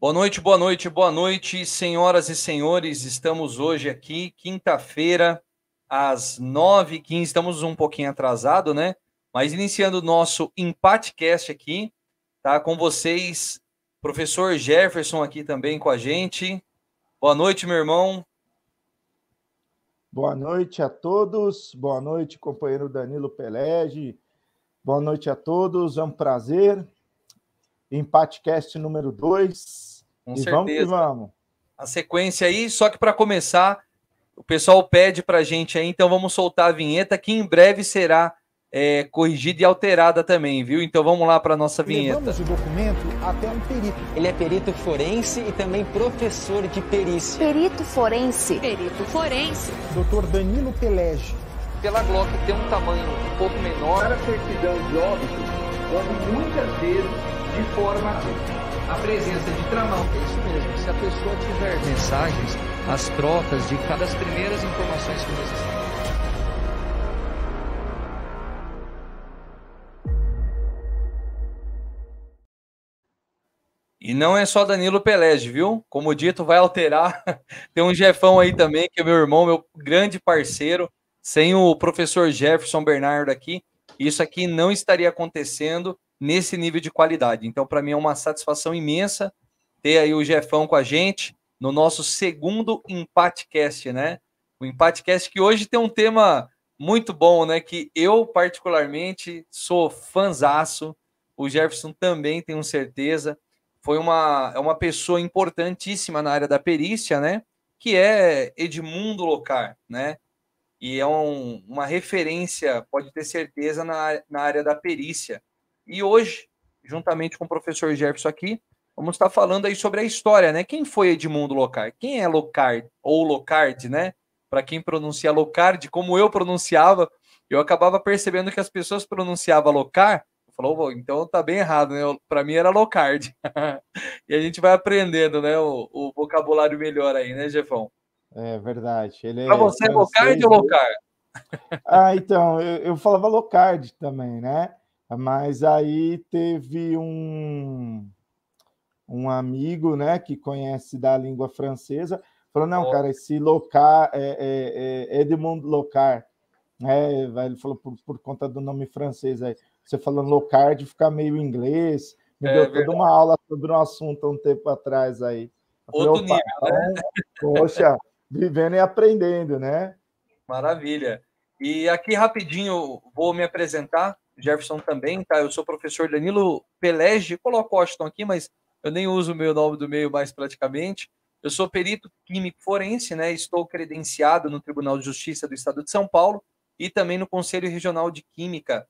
Boa noite, boa noite, boa noite, senhoras e senhores. Estamos hoje aqui, quinta-feira, às 9h15. Estamos um pouquinho atrasado, né? Mas iniciando o nosso empatecast aqui, tá? Com vocês, professor Jefferson aqui também com a gente. Boa noite, meu irmão. Boa noite a todos. Boa noite, companheiro Danilo Pelege. Boa noite a todos. É um prazer. Empatecast número 2 com e certeza. Vamos vamos. A sequência aí, só que para começar, o pessoal pede para a gente aí, então vamos soltar a vinheta que em breve será é, corrigida e alterada também, viu? Então vamos lá para nossa vinheta. Levamos o documento até um perito. Ele é perito forense e também professor de perícia. Perito forense. Perito forense. Doutor Danilo Pelege. Pela Glock tem um tamanho um pouco menor. Para certidão de óbito, muitas vezes de forma a presença de tramão. É isso mesmo, se a pessoa tiver mensagens, as trocas de cada as primeiras informações que nós E não é só Danilo Pelege, viu? Como dito, vai alterar. Tem um Jefão aí também, que é meu irmão, meu grande parceiro. Sem o professor Jefferson Bernardo aqui, isso aqui não estaria acontecendo nesse nível de qualidade. Então, para mim é uma satisfação imensa ter aí o Jefão com a gente no nosso segundo Empatecast, né? O Empatecast que hoje tem um tema muito bom, né? Que eu, particularmente, sou fanzaço. O Jefferson também, tenho certeza. Foi uma, é uma pessoa importantíssima na área da perícia, né? Que é Edmundo Locar, né? E é um, uma referência, pode ter certeza, na, na área da perícia. E hoje, juntamente com o professor Jefferson aqui, vamos estar falando aí sobre a história, né? Quem foi Edmundo Locard? Quem é Locard ou Locard, né? Para quem pronuncia Locard, como eu pronunciava, eu acabava percebendo que as pessoas pronunciavam Locard. Falou, então tá bem errado, né? Para mim era Locard. e a gente vai aprendendo, né? O, o vocabulário melhor aí, né, Jefão? É verdade. Ele é Para você, é Locard ou né? Locard? Ah, então, eu, eu falava Locard também, né? Mas aí teve um, um amigo né, que conhece da língua francesa, falou: não, cara, esse Locar, é, é, é Edmond Locar. né? ele falou por, por, conta do nome francês aí. Você falando Locard ficar meio inglês. Me é, deu verdade. toda uma aula sobre um assunto há um tempo atrás aí. Outro falei, nível, né? Então, poxa, vivendo e aprendendo, né? Maravilha. E aqui rapidinho vou me apresentar. Jefferson também, tá? Eu sou professor Danilo Pelege, coloco Washington aqui, mas eu nem uso o meu nome do meio mais praticamente. Eu sou perito químico forense, né? Estou credenciado no Tribunal de Justiça do Estado de São Paulo e também no Conselho Regional de Química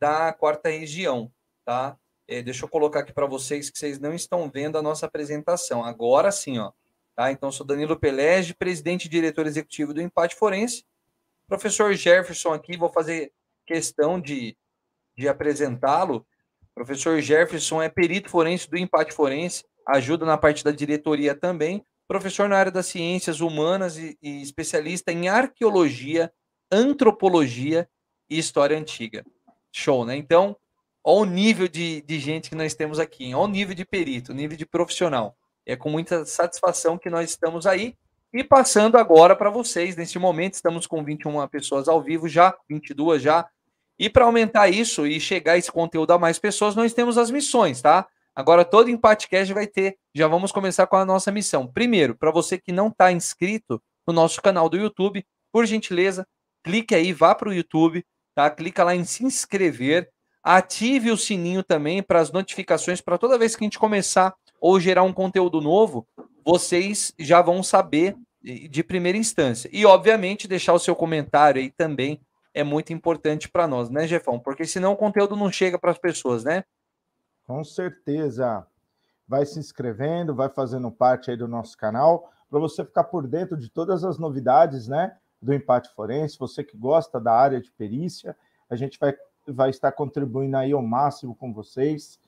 da Quarta Região, tá? É, deixa eu colocar aqui para vocês que vocês não estão vendo a nossa apresentação. Agora sim, ó. Tá? Então, sou Danilo Pelege, presidente e diretor executivo do Empate Forense. Professor Jefferson aqui, vou fazer questão de de apresentá-lo. Professor Jefferson é perito forense do empate forense, ajuda na parte da diretoria também, professor na área das ciências humanas e, e especialista em arqueologia, antropologia e história antiga. Show, né? Então, olha o nível de, de gente que nós temos aqui, olha o nível de perito, o nível de profissional. É com muita satisfação que nós estamos aí. E passando agora para vocês, nesse momento, estamos com 21 pessoas ao vivo já, 22 já, e para aumentar isso e chegar esse conteúdo a mais pessoas, nós temos as missões, tá? Agora todo Empatecast vai ter. Já vamos começar com a nossa missão. Primeiro, para você que não está inscrito no nosso canal do YouTube, por gentileza, clique aí, vá para o YouTube, tá? Clica lá em se inscrever, ative o sininho também para as notificações, para toda vez que a gente começar ou gerar um conteúdo novo, vocês já vão saber de primeira instância. E, obviamente, deixar o seu comentário aí também é muito importante para nós, né, Jefão? Porque senão o conteúdo não chega para as pessoas, né? Com certeza. Vai se inscrevendo, vai fazendo parte aí do nosso canal, para você ficar por dentro de todas as novidades, né, do empate forense. Você que gosta da área de perícia, a gente vai, vai estar contribuindo aí ao máximo com vocês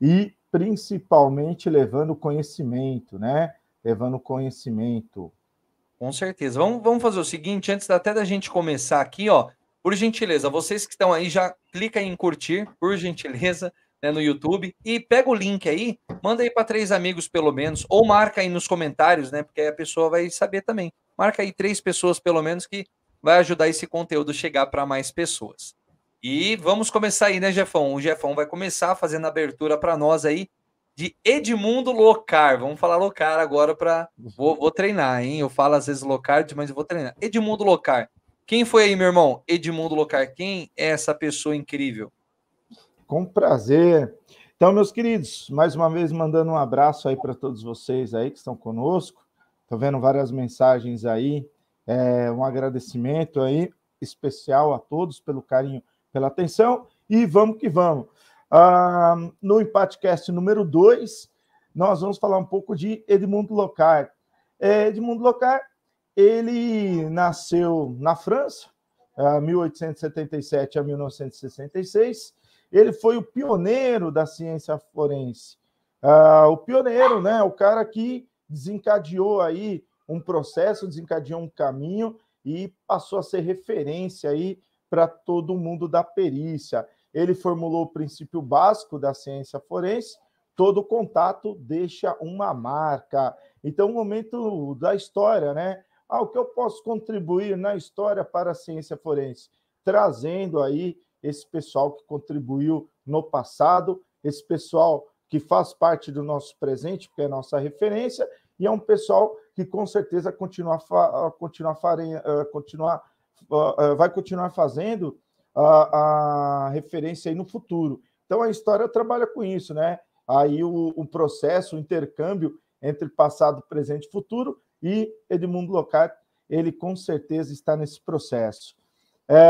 e principalmente levando conhecimento, né? Levando conhecimento. Com certeza. Vamos, vamos fazer o seguinte, antes até da gente começar aqui, ó. Por gentileza, vocês que estão aí, já clica em curtir, por gentileza, né, no YouTube. E pega o link aí, manda aí para três amigos pelo menos, ou marca aí nos comentários, né? Porque aí a pessoa vai saber também. Marca aí três pessoas pelo menos que vai ajudar esse conteúdo chegar para mais pessoas. E vamos começar aí, né, Jefão? O Jefão vai começar fazendo a abertura para nós aí de Edmundo Locar. Vamos falar Locar agora para vou, vou, treinar, hein? Eu falo às vezes Locard, mas eu vou treinar. Edmundo Locar. Quem foi aí, meu irmão? Edmundo Locar. Quem é essa pessoa incrível? Com prazer. Então, meus queridos, mais uma vez mandando um abraço aí para todos vocês aí que estão conosco. Estou vendo várias mensagens aí. É, um agradecimento aí especial a todos pelo carinho, pela atenção. E vamos que vamos. Ah, no Empatecast número 2, nós vamos falar um pouco de Edmundo Locar. É, Edmundo Locar ele nasceu na França, 1877 é, a 1966. Ele foi o pioneiro da ciência forense. Ah, o pioneiro, né? O cara que desencadeou aí um processo, desencadeou um caminho e passou a ser referência aí para todo mundo da perícia. Ele formulou o princípio básico da ciência forense, todo contato deixa uma marca. Então, o momento da história, né? Ah, o que eu posso contribuir na história para a ciência forense? Trazendo aí esse pessoal que contribuiu no passado, esse pessoal que faz parte do nosso presente, porque é nossa referência, e é um pessoal que com certeza continuar, ah, continuar, ah, continuar, ah, vai continuar fazendo a, a, referência aí no futuro. Então a história trabalha com isso, né? Aí o, o processo, o intercâmbio entre passado, presente e futuro e Edmundo Locat, ele com certeza está nesse processo. É,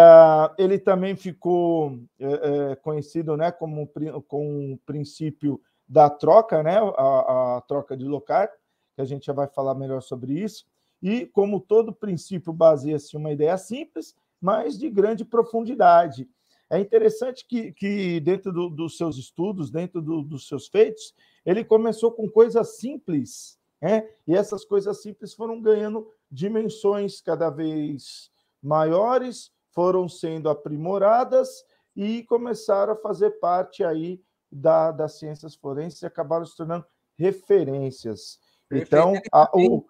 ele também ficou é, é conhecido né, como com o princípio da troca, né, a, a troca de Locat, que a gente já vai falar melhor sobre isso. E, como todo princípio, baseia-se em uma ideia simples, mas de grande profundidade. É interessante que, que dentro do, dos seus estudos, dentro do, dos seus feitos, ele começou com coisas simples é, e essas coisas simples foram ganhando dimensões cada vez maiores, foram sendo aprimoradas e começaram a fazer parte aí da, das ciências forenses e acabaram se tornando referências. Então, a, o...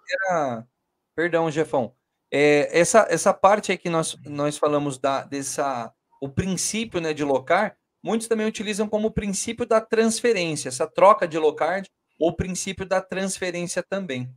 Perdão, Jefão. É, essa, essa parte aí que nós, nós falamos da, dessa o princípio né, de locar, muitos também utilizam como princípio da transferência, essa troca de locard o princípio da transferência também.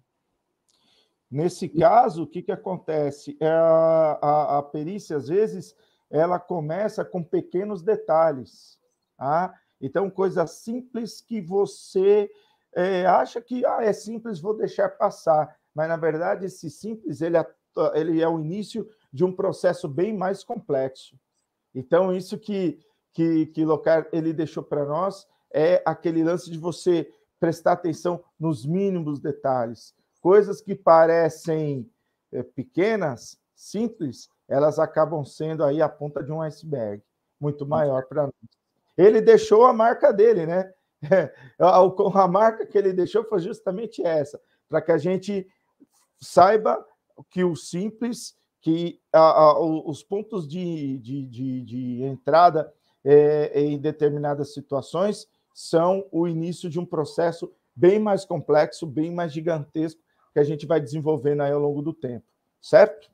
Nesse caso, o que, que acontece? É a, a, perícia, às vezes, ela começa com pequenos detalhes. Tá? Então, coisa simples que você é, acha que ah, é simples, vou deixar passar. Mas, na verdade, esse simples ele, ele é o início de um processo bem mais complexo. Então, isso que, que, que Locar ele deixou para nós é aquele lance de você prestar atenção nos mínimos detalhes. Coisas que parecem é, pequenas, simples, elas acabam sendo aí a ponta de um iceberg muito maior para nós. Ele deixou a marca dele, né? A marca que ele deixou foi justamente essa, para que a gente saiba que o simples, que a, a, os pontos de, de, de, de entrada é, em determinadas situações são o início de um processo bem mais complexo, bem mais gigantesco, que a gente vai desenvolvendo aí ao longo do tempo, certo?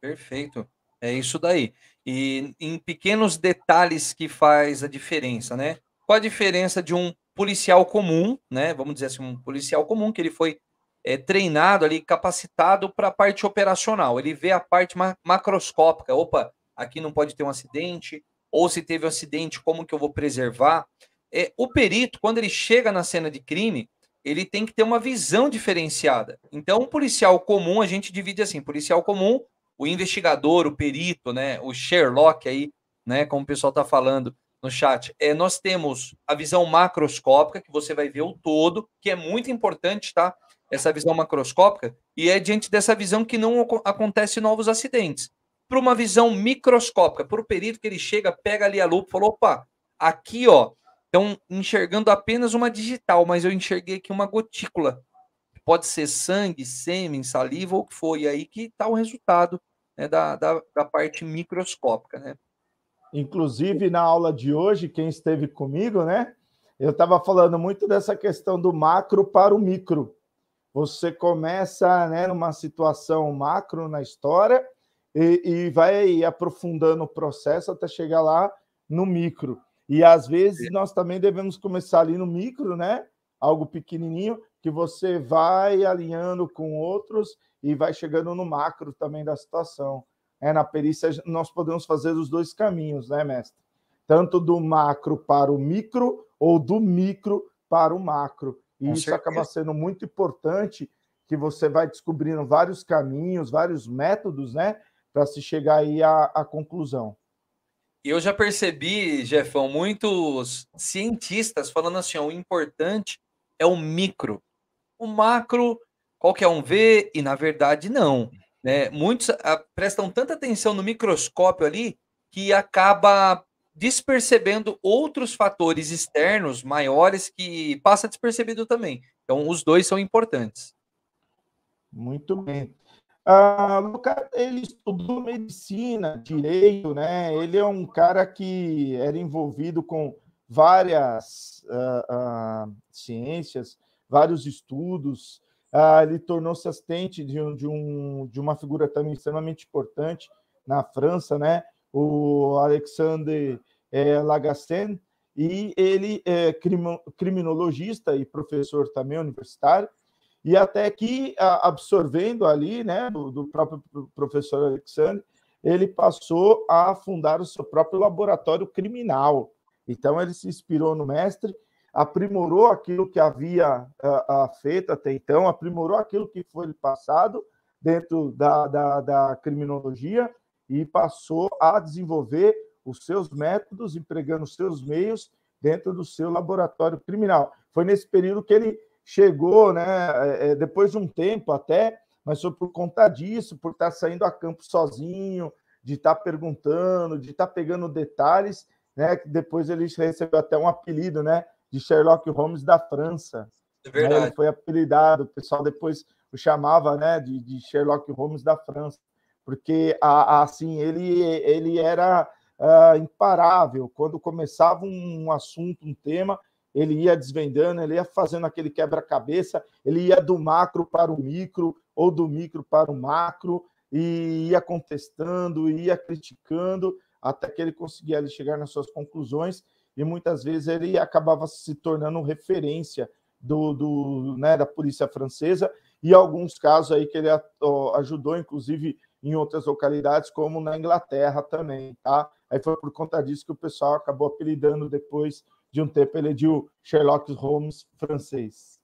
Perfeito. É isso daí. E em pequenos detalhes que faz a diferença, né? Qual a diferença de um policial comum, né? Vamos dizer assim, um policial comum que ele foi é, treinado ali, capacitado para a parte operacional. Ele vê a parte ma macroscópica. Opa, aqui não pode ter um acidente. Ou se teve um acidente, como que eu vou preservar? É, o perito, quando ele chega na cena de crime, ele tem que ter uma visão diferenciada. Então, o policial comum, a gente divide assim: policial comum, o investigador, o perito, né, o Sherlock aí, né, como o pessoal está falando no chat. É, nós temos a visão macroscópica, que você vai ver o todo, que é muito importante, tá? Essa visão macroscópica, e é diante dessa visão que não acontece novos acidentes. Para uma visão microscópica, para o perito que ele chega, pega ali a lupa e falou: opa, aqui ó, então, enxergando apenas uma digital, mas eu enxerguei aqui uma gotícula. Pode ser sangue, sêmen, saliva ou o que foi E aí que está o resultado né, da, da, da, parte microscópica, né? Inclusive, na aula de hoje, quem esteve comigo, né? Eu estava falando muito dessa questão do macro para o micro. Você começa né, numa situação macro na história e, e vai aprofundando o processo até chegar lá no micro. E às vezes nós também devemos começar ali no micro, né? Algo pequenininho que você vai alinhando com outros e vai chegando no macro também da situação. É na perícia nós podemos fazer os dois caminhos, né, mestre? Tanto do macro para o micro ou do micro para o macro. E com isso certeza. acaba sendo muito importante que você vai descobrindo vários caminhos, vários métodos, né, para se chegar aí à, à conclusão. E eu já percebi, Jefão, muitos cientistas falando assim: o importante é o micro. O macro, qualquer é um vê, e na verdade não. Né? Muitos a, ah, prestam tanta atenção no microscópio ali que acaba despercebendo outros fatores externos maiores que passa despercebido também. Então, os dois são importantes. Muito bem. Ah, ele estudou medicina, direito, né? Ele é um cara que era envolvido com várias ah, ah, ciências, vários estudos. Ah, ele tornou-se assistente de, um, de, um, de uma figura também extremamente importante na França, né? O Alexandre é, e ele é criminologista e professor também universitário e até que, absorvendo ali, né, do, do próprio professor Alexandre, ele passou a fundar o seu próprio laboratório criminal. Então, ele se inspirou no mestre, aprimorou aquilo que havia a, a feito até então, aprimorou aquilo que foi passado dentro da, da, da criminologia e passou a desenvolver os seus métodos, empregando os seus meios dentro do seu laboratório criminal. Foi nesse período que ele chegou, né, é, é, depois de um tempo até, mas foi por conta disso, por estar tá saindo a campo sozinho, de estar tá perguntando, de estar tá pegando detalhes, né, que depois ele recebeu até um apelido, né, de Sherlock Holmes da França. É verdade. Né, ele foi apelidado, o pessoal depois o chamava, né, de, de Sherlock Holmes da França, porque a, a, assim ele ele era uh, imparável quando começava um, um assunto, um tema, ele ia desvendando, ele ia fazendo aquele quebra-cabeça, ele ia do macro para o micro, ou do micro para o macro, e ia contestando, ia criticando, até que ele conseguia chegar nas suas conclusões, e muitas vezes ele acabava se tornando referência do, do né, da polícia francesa, e alguns casos aí que ele ajudou, inclusive, em outras localidades, como na Inglaterra também, tá? Aí foi por conta disso que o pessoal acabou apelidando depois de um tempo ele é o Sherlock Holmes francês.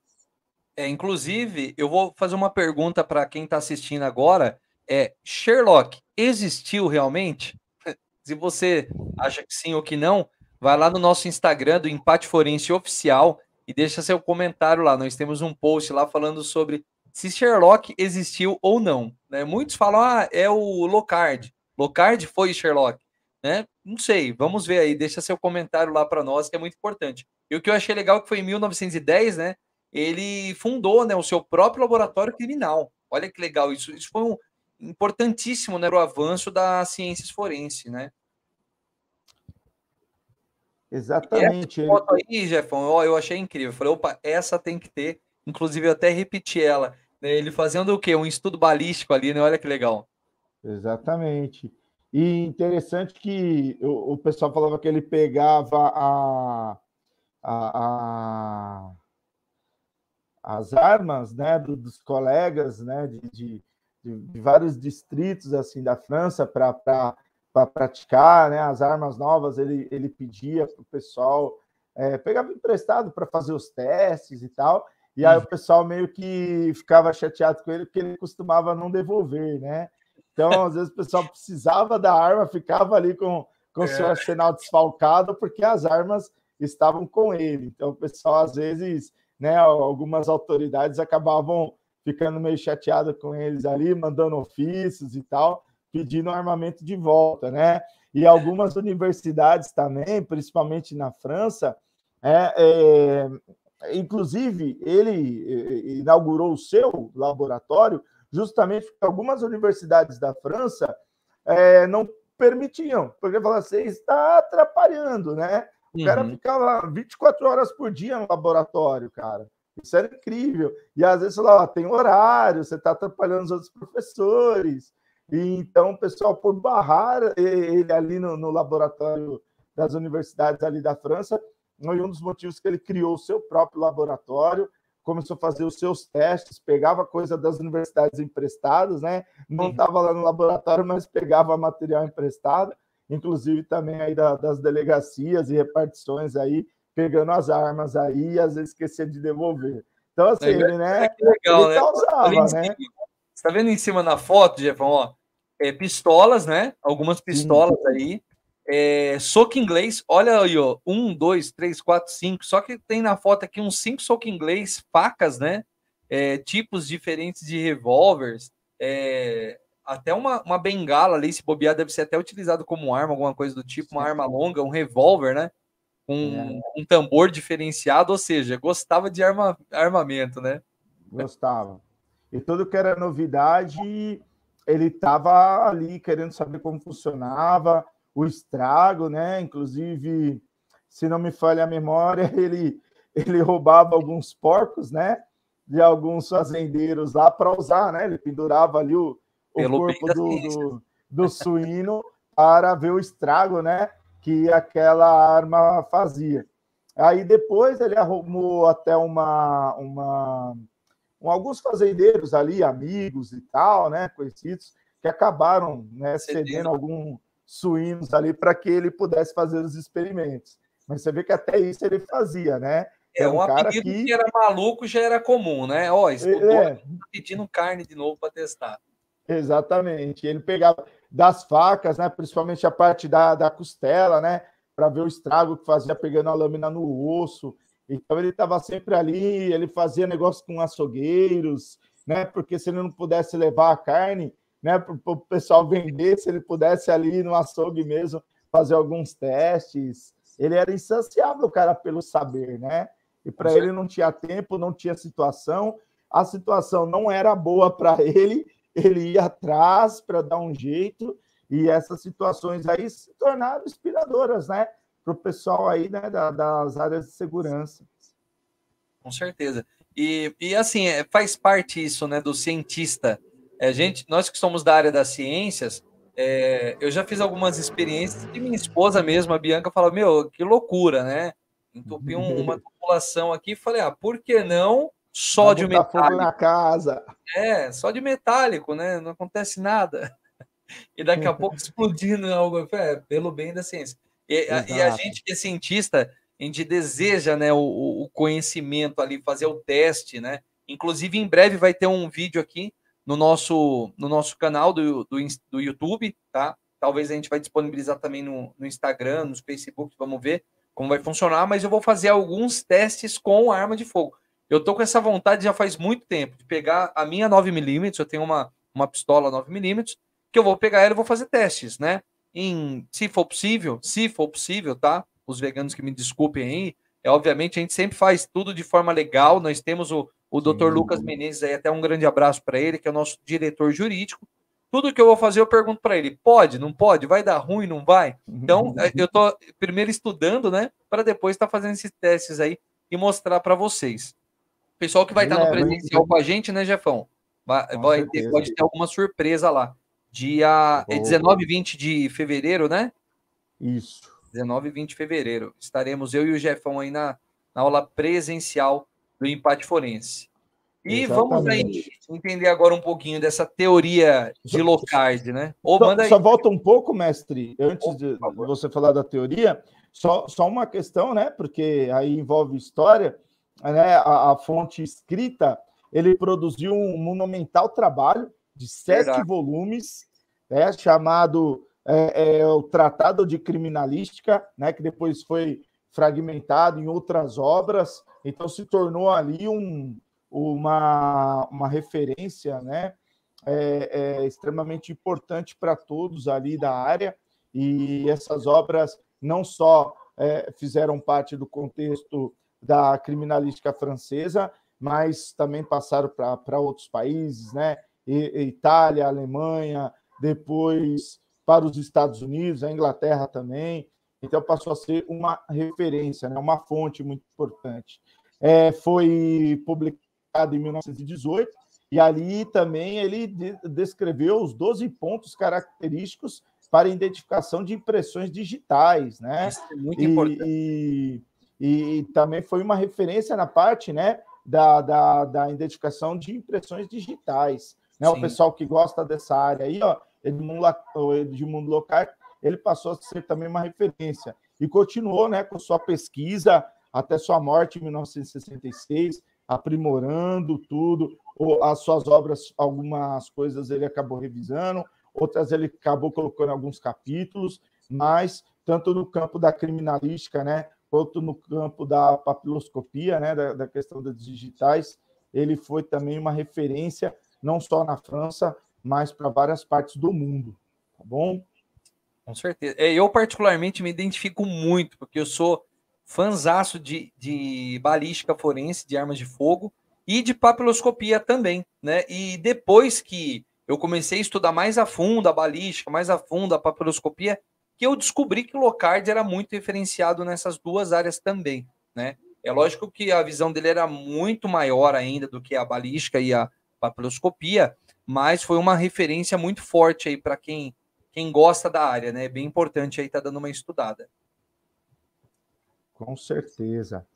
É, inclusive, eu vou fazer uma pergunta para quem está assistindo agora. É, Sherlock existiu realmente? Se você acha que sim ou que não, vai lá no nosso Instagram do Empate Forense Oficial e deixa seu comentário lá. Nós temos um post lá falando sobre se Sherlock existiu ou não. Né? Muitos falam, ah, é o Locard. Locard foi Sherlock né? Não sei, vamos ver aí, deixa seu comentário lá para nós, que é muito importante. E o que eu achei legal que foi em 1910, né? Ele fundou né, o seu próprio laboratório criminal. Olha que legal isso. Isso foi um importantíssimo né, para o avanço das ciências forenses, né? Exatamente. essa foto aí, Jeffão, ó, eu achei incrível. Eu falei, opa, essa tem que ter. Inclusive, eu até repeti ela. Né? Ele fazendo o quê? Um estudo balístico ali, né? Olha que legal. Exatamente. E interessante que o, pessoal falava que ele pegava a, a, a, as armas né, do, dos colegas né, de, de, de, vários distritos assim da França para pra, pra, praticar né, as armas novas. Ele, ele pedia para o pessoal, é, pegava emprestado para fazer os testes e tal. E aí o uhum. pessoal meio que ficava chateado com ele porque ele costumava não devolver, né? Então, às vezes, o pessoal precisava da arma, ficava ali com, com o é. seu arsenal desfalcado, porque as armas estavam com ele. Então, o pessoal, às vezes, né, algumas autoridades acabavam ficando meio chateado com eles ali, mandando ofícios e tal, pedindo armamento de volta, né? E algumas universidades também, principalmente na França, é, é, inclusive ele eh, eh, inaugurou o seu laboratório justamente porque algumas universidades da França é, não permitiam, porque falavam, você assim, está atrapalhando, né? O uhum. cara ficava 24 horas por dia no laboratório, cara. Isso era incrível. E às vezes lá tem horário, você está atrapalhando os outros professores. E então, o pessoal, por barrar ele ali no, no, laboratório das universidades ali da França, foi um dos motivos que ele criou o seu próprio laboratório começou a fazer os seus testes, pegava coisa das universidades emprestadas, né? Não estava lá no laboratório, mas pegava material emprestado, inclusive também aí da, das delegacias e repartições aí, pegando as armas aí e às vezes esquecia de devolver. Então, assim, é, ele, né? É legal, ele né? causava, cima, né? Você está vendo em cima na foto, Jefão, ó, é, pistolas, né? Algumas pistolas Sim. aí, é, soco inglês, olha aí, ó. Um, dois, três, quatro, cinco. Só que tem na foto aqui uns cinco soco inglês, facas, né? É, tipos diferentes de revólveres. É, até uma, uma bengala ali, se bobear, deve ser até utilizado como arma, alguma coisa do tipo, uma arma longa, um revólver, né? Um, é. um tambor diferenciado, ou seja, gostava de arma, armamento, né? Gostava. E tudo que era novidade, ele estava ali querendo saber como funcionava, o estrago, né? Inclusive, se não me falha a memória, ele, ele roubava alguns porcos, né? De alguns fazendeiros lá para usar, né? Ele pendurava ali o, o corpo do, do, do suíno para ver o estrago, né? Que aquela arma fazia. Aí depois ele arrumou até uma, uma um, alguns fazendeiros ali, amigos e tal, né, conhecidos, que acabaram né, cedendo algum, suínos ali para que ele pudesse fazer os experimentos. Mas você vê que até isso ele fazia, né? É, um, um cara que... que... era maluco já era comum, né? Ó, escutou, é... tá pedindo carne de novo para testar. Exatamente. Ele pegava das facas, né? Principalmente a parte da, da costela, né? Para ver o estrago que fazia pegando a lâmina no osso. Então ele estava sempre ali, ele fazia negócio com açougueiros, né? Porque se ele não pudesse levar a carne, né, para o pessoal vender, se ele pudesse ali no açougue mesmo fazer alguns testes. Ele era insaciável, cara, pelo saber, né? E para ele não tinha tempo, não tinha situação. A situação não era boa para ele, ele ia atrás para dar um jeito, e essas situações aí se tornaram inspiradoras, né? Para o pessoal aí né, das áreas de segurança. Com certeza. E, e assim, é, faz parte isso, né, do cientista é, gente, nós que somos da área das ciências, é, eu já fiz algumas experiências e minha esposa mesmo, a Bianca, falou: Meu, que loucura, né? Entupiu uma tubulação aqui. Falei: Ah, por que não só Vamos metálico? na casa. É, só de metálico, né? Não acontece nada. E daqui a pouco explodindo algo. É, pelo bem da ciência. E, a, e a, gente que é cientista, a gente deseja né, o, o conhecimento ali, fazer o teste, né? Inclusive, em breve vai ter um vídeo aqui no nosso, no nosso canal do, do, do YouTube, tá? Talvez a gente vai disponibilizar também no, no Instagram, no Facebook, vamos ver como vai funcionar, mas eu vou fazer alguns testes com arma de fogo. Eu tô com essa vontade já faz muito tempo de pegar a minha 9mm, eu tenho uma, uma pistola 9mm, que eu vou pegar ela e vou fazer testes, né? Em, se for possível, se for possível, tá? Os veganos que me desculpem aí, é obviamente a gente sempre faz tudo de forma legal, nós temos o, o doutor Lucas Menezes aí, até um grande abraço para ele, que é o nosso diretor jurídico. Tudo que eu vou fazer, eu pergunto para ele: pode, não pode? Vai dar ruim, não vai? Então, uhum. eu tô primeiro estudando, né? Para depois estar tá fazendo esses testes aí e mostrar para vocês. O pessoal que vai estar tá no é, presencial com a gente, né, Jefão? Vai, vai ter, pode ter alguma surpresa lá. Dia 19 é e 20 de fevereiro, né? Isso. 19 e 20 de fevereiro. Estaremos eu e o Jefão aí na, na aula presencial do empate forense. E Exatamente. vamos aí entender agora um pouquinho dessa teoria de Locard, né? Ou só, manda aí. só volta um pouco, mestre, antes de você falar da teoria, só, só uma questão, né? Porque aí envolve história, né? A, a fonte escrita, ele produziu um monumental trabalho de sete Verdade. volumes, né? chamado é, é, o Tratado de Criminalística, né? Que depois foi fragmentado em outras obras então se tornou ali um, uma, uma referência né, é, é extremamente importante para todos ali da área. E essas obras não só é, fizeram parte do contexto da criminalística francesa, mas também passaram para outros países, né? E, Itália, Alemanha, depois para os Estados Unidos, a Inglaterra também então passou a ser uma referência, né? uma fonte muito importante. É, foi publicado em 1918 e ali também ele de descreveu os 12 pontos característicos para identificação de impressões digitais, né? Isso é muito e, importante. E, e também foi uma referência na parte, né, da, da, da identificação de impressões digitais. Né? O pessoal que gosta dessa área aí, ó, Edmundo, Edmundo Locar ele passou a ser também uma referência e continuou né, com sua pesquisa até sua morte em 1966, aprimorando tudo, as suas obras, algumas coisas ele acabou revisando, outras ele acabou colocando alguns capítulos, mas tanto no campo da criminalística, né, quanto no campo da papiloscopia, né, da, da questão das digitais, ele foi também uma referência não só na França, mas para várias partes do mundo, tá bom? Com certeza. É, eu, particularmente, me identifico muito, porque eu sou fanzaço de, de balística forense, de armas de fogo e de papiloscopia também, né? E depois que eu comecei a estudar mais a fundo a balística, mais a fundo a papiloscopia, que eu descobri que o Locard era muito referenciado nessas duas áreas também, né? É lógico que a visão dele era muito maior ainda do que a balística e a papiloscopia, mas foi uma referência muito forte aí para quem quem gosta da área, né? É bem importante aí estar tá dando uma estudada. Com certeza.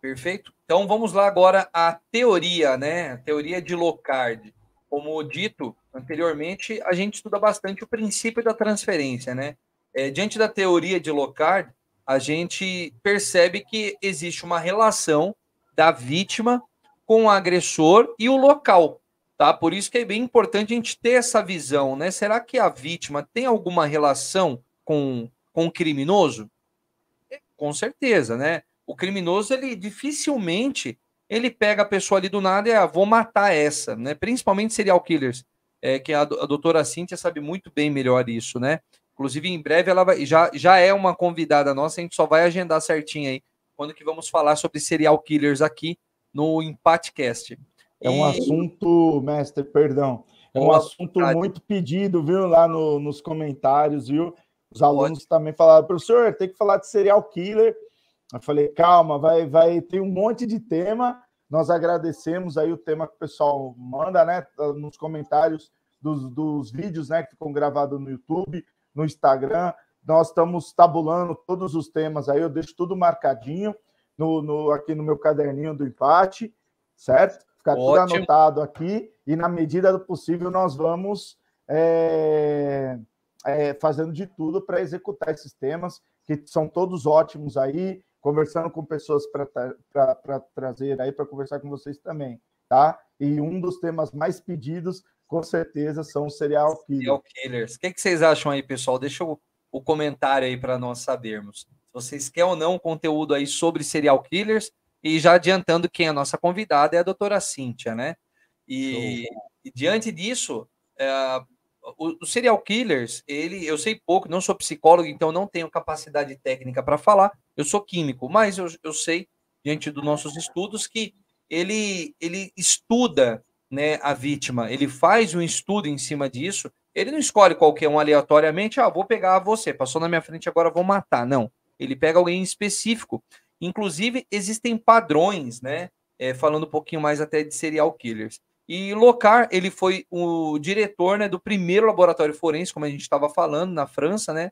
Perfeito? Então vamos lá agora à teoria, né? A teoria de Locard. Como dito anteriormente, a gente estuda bastante o princípio da transferência, né? É, diante da teoria de Locard, a gente percebe que existe uma relação da vítima com o agressor e o local. Tá? Por isso que é bem importante a gente ter essa visão, né? Será que a vítima tem alguma relação com, com o criminoso? É, com certeza, né? O criminoso, ele dificilmente ele pega a pessoa ali do nada e ah, vou matar essa, né? Principalmente serial killers, é, que a, a doutora Cíntia sabe muito bem melhor isso, né? Inclusive, em breve, ela vai, já, já é uma convidada nossa, a gente só vai agendar certinho aí quando que vamos falar sobre serial killers aqui no Empatecast. É um e... assunto, mestre, perdão. É um assunto muito pedido, viu, lá no, nos comentários, viu? Os alunos Pode. também falaram, professor, tem que falar de serial killer. Eu falei, calma, vai, vai, tem um monte de tema. Nós agradecemos aí o tema que o pessoal manda, né? Tá nos comentários dos, dos vídeos, né? Que ficam gravados no YouTube, no Instagram. Nós estamos tabulando todos os temas aí, eu deixo tudo marcadinho no, no aqui no meu caderninho do empate, certo? Ficar Ótimo. tudo anotado aqui e, na medida do possível, nós vamos é, é, fazendo de tudo para executar esses temas, que são todos ótimos aí, conversando com pessoas para trazer aí, para conversar com vocês também, tá? E um dos temas mais pedidos, com certeza, são serial killers. Serial killers. O que, que vocês acham aí, pessoal? Deixa o, o comentário aí para nós sabermos. vocês querem ou não conteúdo aí sobre serial killers, e já adiantando quem é a nossa convidada é a doutora Cíntia, né? E, e diante disso, é, serial killers, ele, eu sei pouco, não sou psicólogo, então não tenho capacidade técnica para falar. Eu sou químico, mas eu, eu sei, diante dos nossos estudos, que ele, ele estuda né, a vítima, ele faz um estudo em cima disso. Ele não escolhe qualquer um aleatoriamente, ah, vou pegar você, passou na minha frente, agora vou matar. Não. Ele pega alguém específico. Inclusive, existem padrões, né? É, falando um pouquinho mais até de serial killers. E Locar, ele foi o diretor né, do primeiro laboratório forense, como a gente estava falando, na França, né?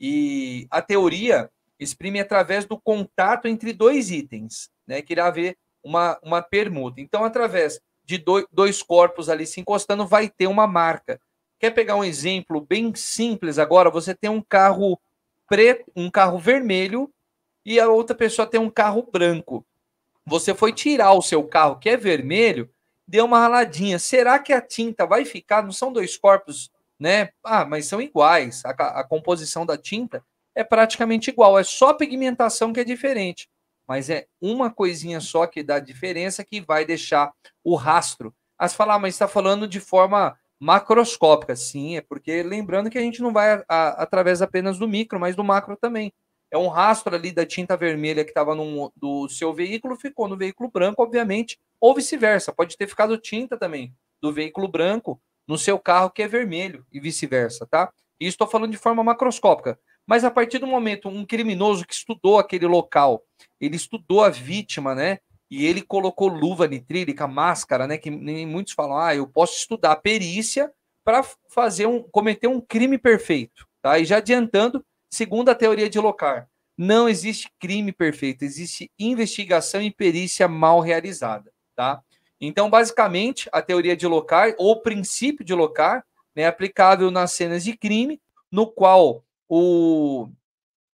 E a teoria exprime através do contato entre dois itens, né? Que irá haver uma, uma permuta. Então, através de dois, dois corpos ali se encostando, vai ter uma marca. Quer pegar um exemplo bem simples agora? Você tem um carro preto, um carro vermelho e a outra pessoa tem um carro branco. Você foi tirar o seu carro que é vermelho, deu uma raladinha. Será que a tinta vai ficar? Não são dois corpos, né? Ah, mas são iguais. A, a composição da tinta é praticamente igual. É só a pigmentação que é diferente. Mas é uma coisinha só que dá diferença que vai deixar o rastro. As falar, ah, mas está falando de forma macroscópica. Sim, é porque lembrando que a gente não vai a, a, através apenas do micro, mas do macro também é um rastro ali da tinta vermelha que estava do seu veículo, ficou no veículo branco, obviamente, ou vice-versa. Pode ter ficado tinta também do veículo branco no seu carro que é vermelho e vice-versa, tá? E estou falando de forma macroscópica. Mas a partir do momento um criminoso que estudou aquele local, ele estudou a vítima, né? E ele colocou luva nitrílica, máscara, né? Que nem muitos falam, ah, eu posso estudar a perícia para fazer um cometer um crime perfeito, tá? E já adiantando, Segundo a teoria de locar: não existe crime perfeito, existe investigação e perícia mal realizada, tá? Então, basicamente, a teoria de locar ou princípio de locar né, é aplicável nas cenas de crime, no qual o,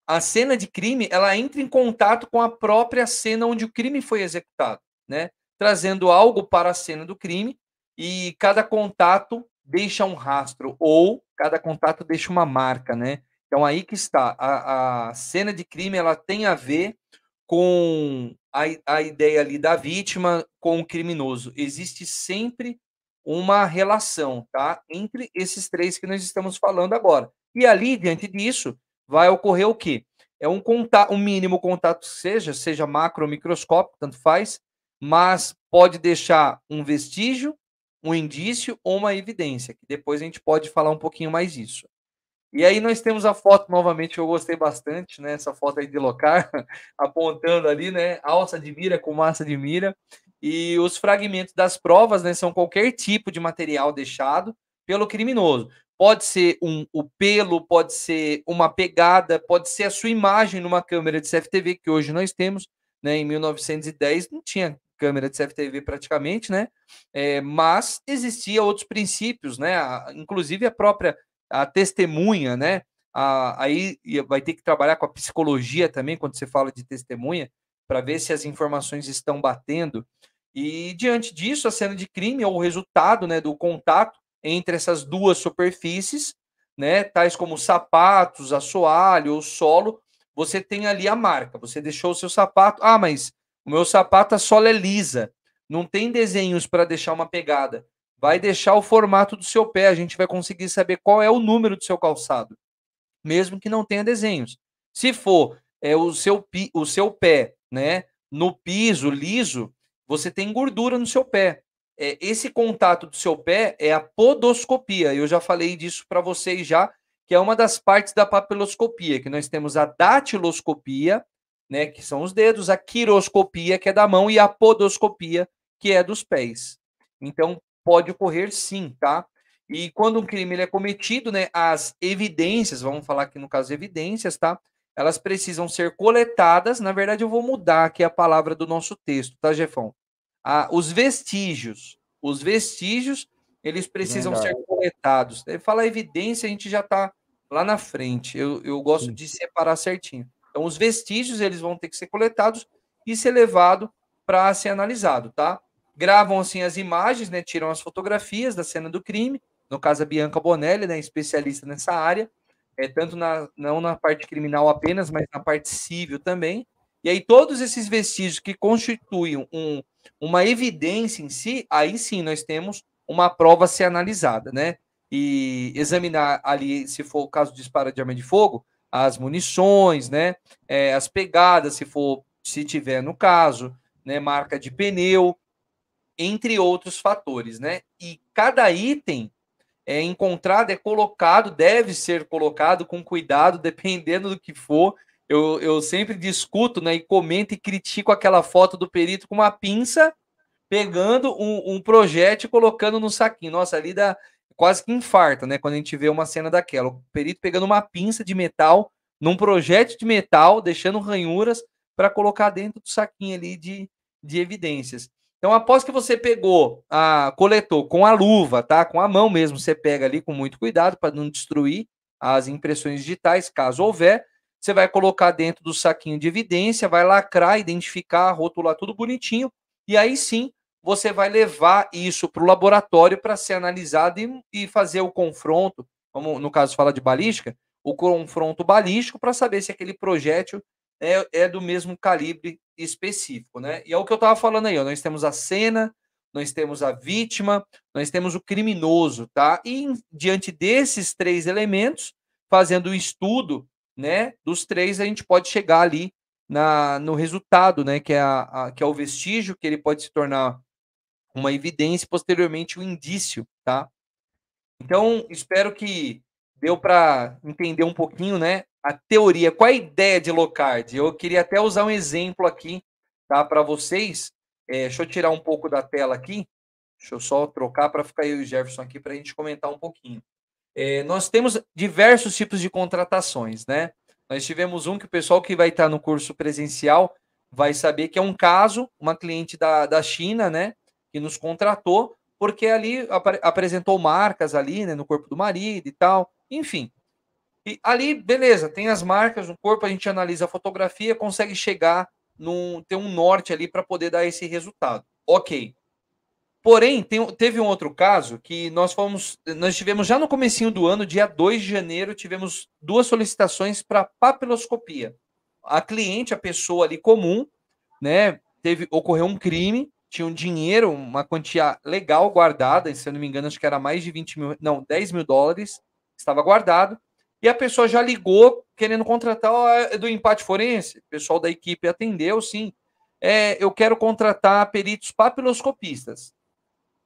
a cena de crime ela entra em contato com a própria cena onde o crime foi executado, né, trazendo algo para a cena do crime e cada contato deixa um rastro ou cada contato deixa uma marca, né? Então aí que está a, a cena de crime, ela tem a ver com a, a ideia ali da vítima com o criminoso. Existe sempre uma relação, tá? Entre esses três que nós estamos falando agora. E ali, diante disso, vai ocorrer o quê? É um contato, um mínimo contato seja, seja macro ou microscópico, tanto faz, mas pode deixar um vestígio, um indício ou uma evidência, que depois a gente pode falar um pouquinho mais disso. E aí nós temos a foto novamente que eu gostei bastante, né? Essa foto aí de Locar, apontando ali, né? Alça de mira com massa de mira. E os fragmentos das provas, né? São qualquer tipo de material deixado pelo criminoso. Pode ser um, o pelo, pode ser uma pegada, pode ser a sua imagem numa câmera de CFTV, que hoje nós temos, né? Em 1910 não tinha câmera de CFTV praticamente, né? É, mas existia outros princípios, né? A, inclusive a própria a testemunha, né? A, aí vai ter que trabalhar com a psicologia também quando você fala de testemunha, para ver se as informações estão batendo. E diante disso, a cena de crime é o resultado né, do contato entre essas duas superfícies, né, tais como sapatos, assoalho ou solo, você tem ali a marca. Você deixou o seu sapato. Ah, mas o meu sapato, a sola é lisa. Não tem desenhos para deixar uma pegada vai deixar o formato do seu pé. A gente vai conseguir saber qual é o número do seu calçado, mesmo que não tenha desenhos. Se for é, o, seu, o seu pé né, no piso liso, você tem gordura no seu pé. É, esse contato do seu pé é a podoscopia. Eu já falei disso para vocês já, que é uma das partes da papiloscopia, que nós temos a datiloscopia, né, que são os dedos, a quiroscopia, que é da mão, e a podoscopia, que é dos pés. Então, pode ocorrer sim, tá? E quando um crime ele é cometido, né, as evidências, vamos falar aqui no caso evidências, tá? Elas precisam ser coletadas. Na verdade, eu vou mudar aqui a palavra do nosso texto, tá, Jefão? Ah, os vestígios, os vestígios, eles precisam verdade. ser coletados. Ele fala evidência, a gente já está lá na frente. Eu, eu gosto sim. de separar certinho. Então, os vestígios, eles vão ter que ser coletados e ser levado para ser analisado, tá? gravam assim as imagens, né, tiram as fotografias da cena do crime, no caso a Bianca Bonelli, né, especialista nessa área, é, tanto na, não na parte criminal apenas, mas na parte civil também. E aí todos esses vestígios que constituem um, uma evidência em si, aí sim nós temos uma prova a ser analisada, né? E examinar ali, se for o caso de disparo de arma de fogo, as munições, né? É, as pegadas, se for, se tiver no caso, né? Marca de pneu, entre outros fatores, né? E cada item é encontrado, é colocado, deve ser colocado com cuidado, dependendo do que for. Eu, eu sempre discuto, né? E comento e critico aquela foto do perito com uma pinça pegando um, um projétil e colocando no saquinho. Nossa, ali dá quase que infarta, né? Quando a gente vê uma cena daquela. O perito pegando uma pinça de metal num projétil de metal, deixando ranhuras para colocar dentro do saquinho ali de, de evidências. Então, após que você pegou, a, coletou com a luva, tá? Com a mão mesmo, você pega ali com muito cuidado para não destruir as impressões digitais, caso houver. Você vai colocar dentro do saquinho de evidência, vai lacrar, identificar, rotular tudo bonitinho. E aí sim, você vai levar isso para o laboratório para ser analisado e, e, fazer o confronto, como no caso fala de balística, o confronto balístico para saber se aquele projétil é, é do mesmo calibre específico, né? E é o que eu estava falando aí, ó, nós temos a cena, nós temos a vítima, nós temos o criminoso, tá? E diante desses três elementos, fazendo o um estudo, né, dos três, a gente pode chegar ali na, no resultado, né, que é, a, a, que é o vestígio, que ele pode se tornar uma evidência, posteriormente o um indício, tá? Então, espero que deu para entender um pouquinho, né, a teoria, qual a ideia de low Eu queria até usar um exemplo aqui tá, para vocês. É, deixa eu tirar um pouco da tela aqui. Deixa eu só trocar para ficar eu e o Jefferson aqui para a gente comentar um pouquinho. É, nós temos diversos tipos de contratações, né? Nós tivemos um que o pessoal que vai estar no curso presencial vai saber que é um caso, uma cliente da, da China, né? Que nos contratou, porque ali ap apresentou marcas ali, né? No corpo do marido e tal. Enfim, e ali, beleza, tem as marcas no corpo, a gente analisa a fotografia, consegue chegar num. ter um norte ali para poder dar esse resultado. Ok. Porém, tem, teve um outro caso que nós fomos. Nós tivemos já no comecinho do ano, dia 2 de janeiro, tivemos duas solicitações para papiloscopia. A cliente, a pessoa ali comum, né? Teve, ocorreu um crime, tinha um dinheiro, uma quantia legal guardada, se eu não me engano, acho que era mais de 20 mil, não, 10 mil dólares, estava guardado. E a pessoa já ligou querendo contratar eh, do empate forense. O pessoal da equipe atendeu, sim. É, eu quero contratar peritos papiloscopistas.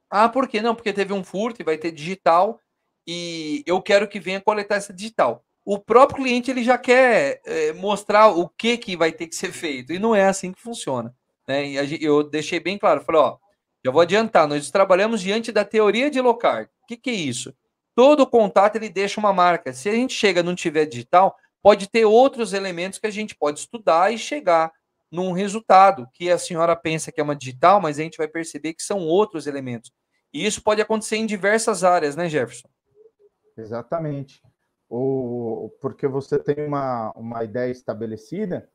Ah, por que não? Porque teve um furto e vai ter digital e eu quero que venha coletar essa digital. O próprio cliente ele já quer é, mostrar o que, que vai ter que ser feito e não é assim que funciona. Né? Eu deixei bem claro, falei, ó, já vou adiantar, nós trabalhamos diante da teoria de Locard. O que, que é isso? todo contato ele deixa uma marca. Se a gente chega não tiver digital, pode ter outros elementos que a gente pode estudar e chegar num resultado que a senhora pensa que é uma digital, mas a gente vai perceber que são outros elementos. E isso pode acontecer em diversas áreas, né, Jefferson? Exatamente. Ou porque você tem uma, uma ideia estabelecida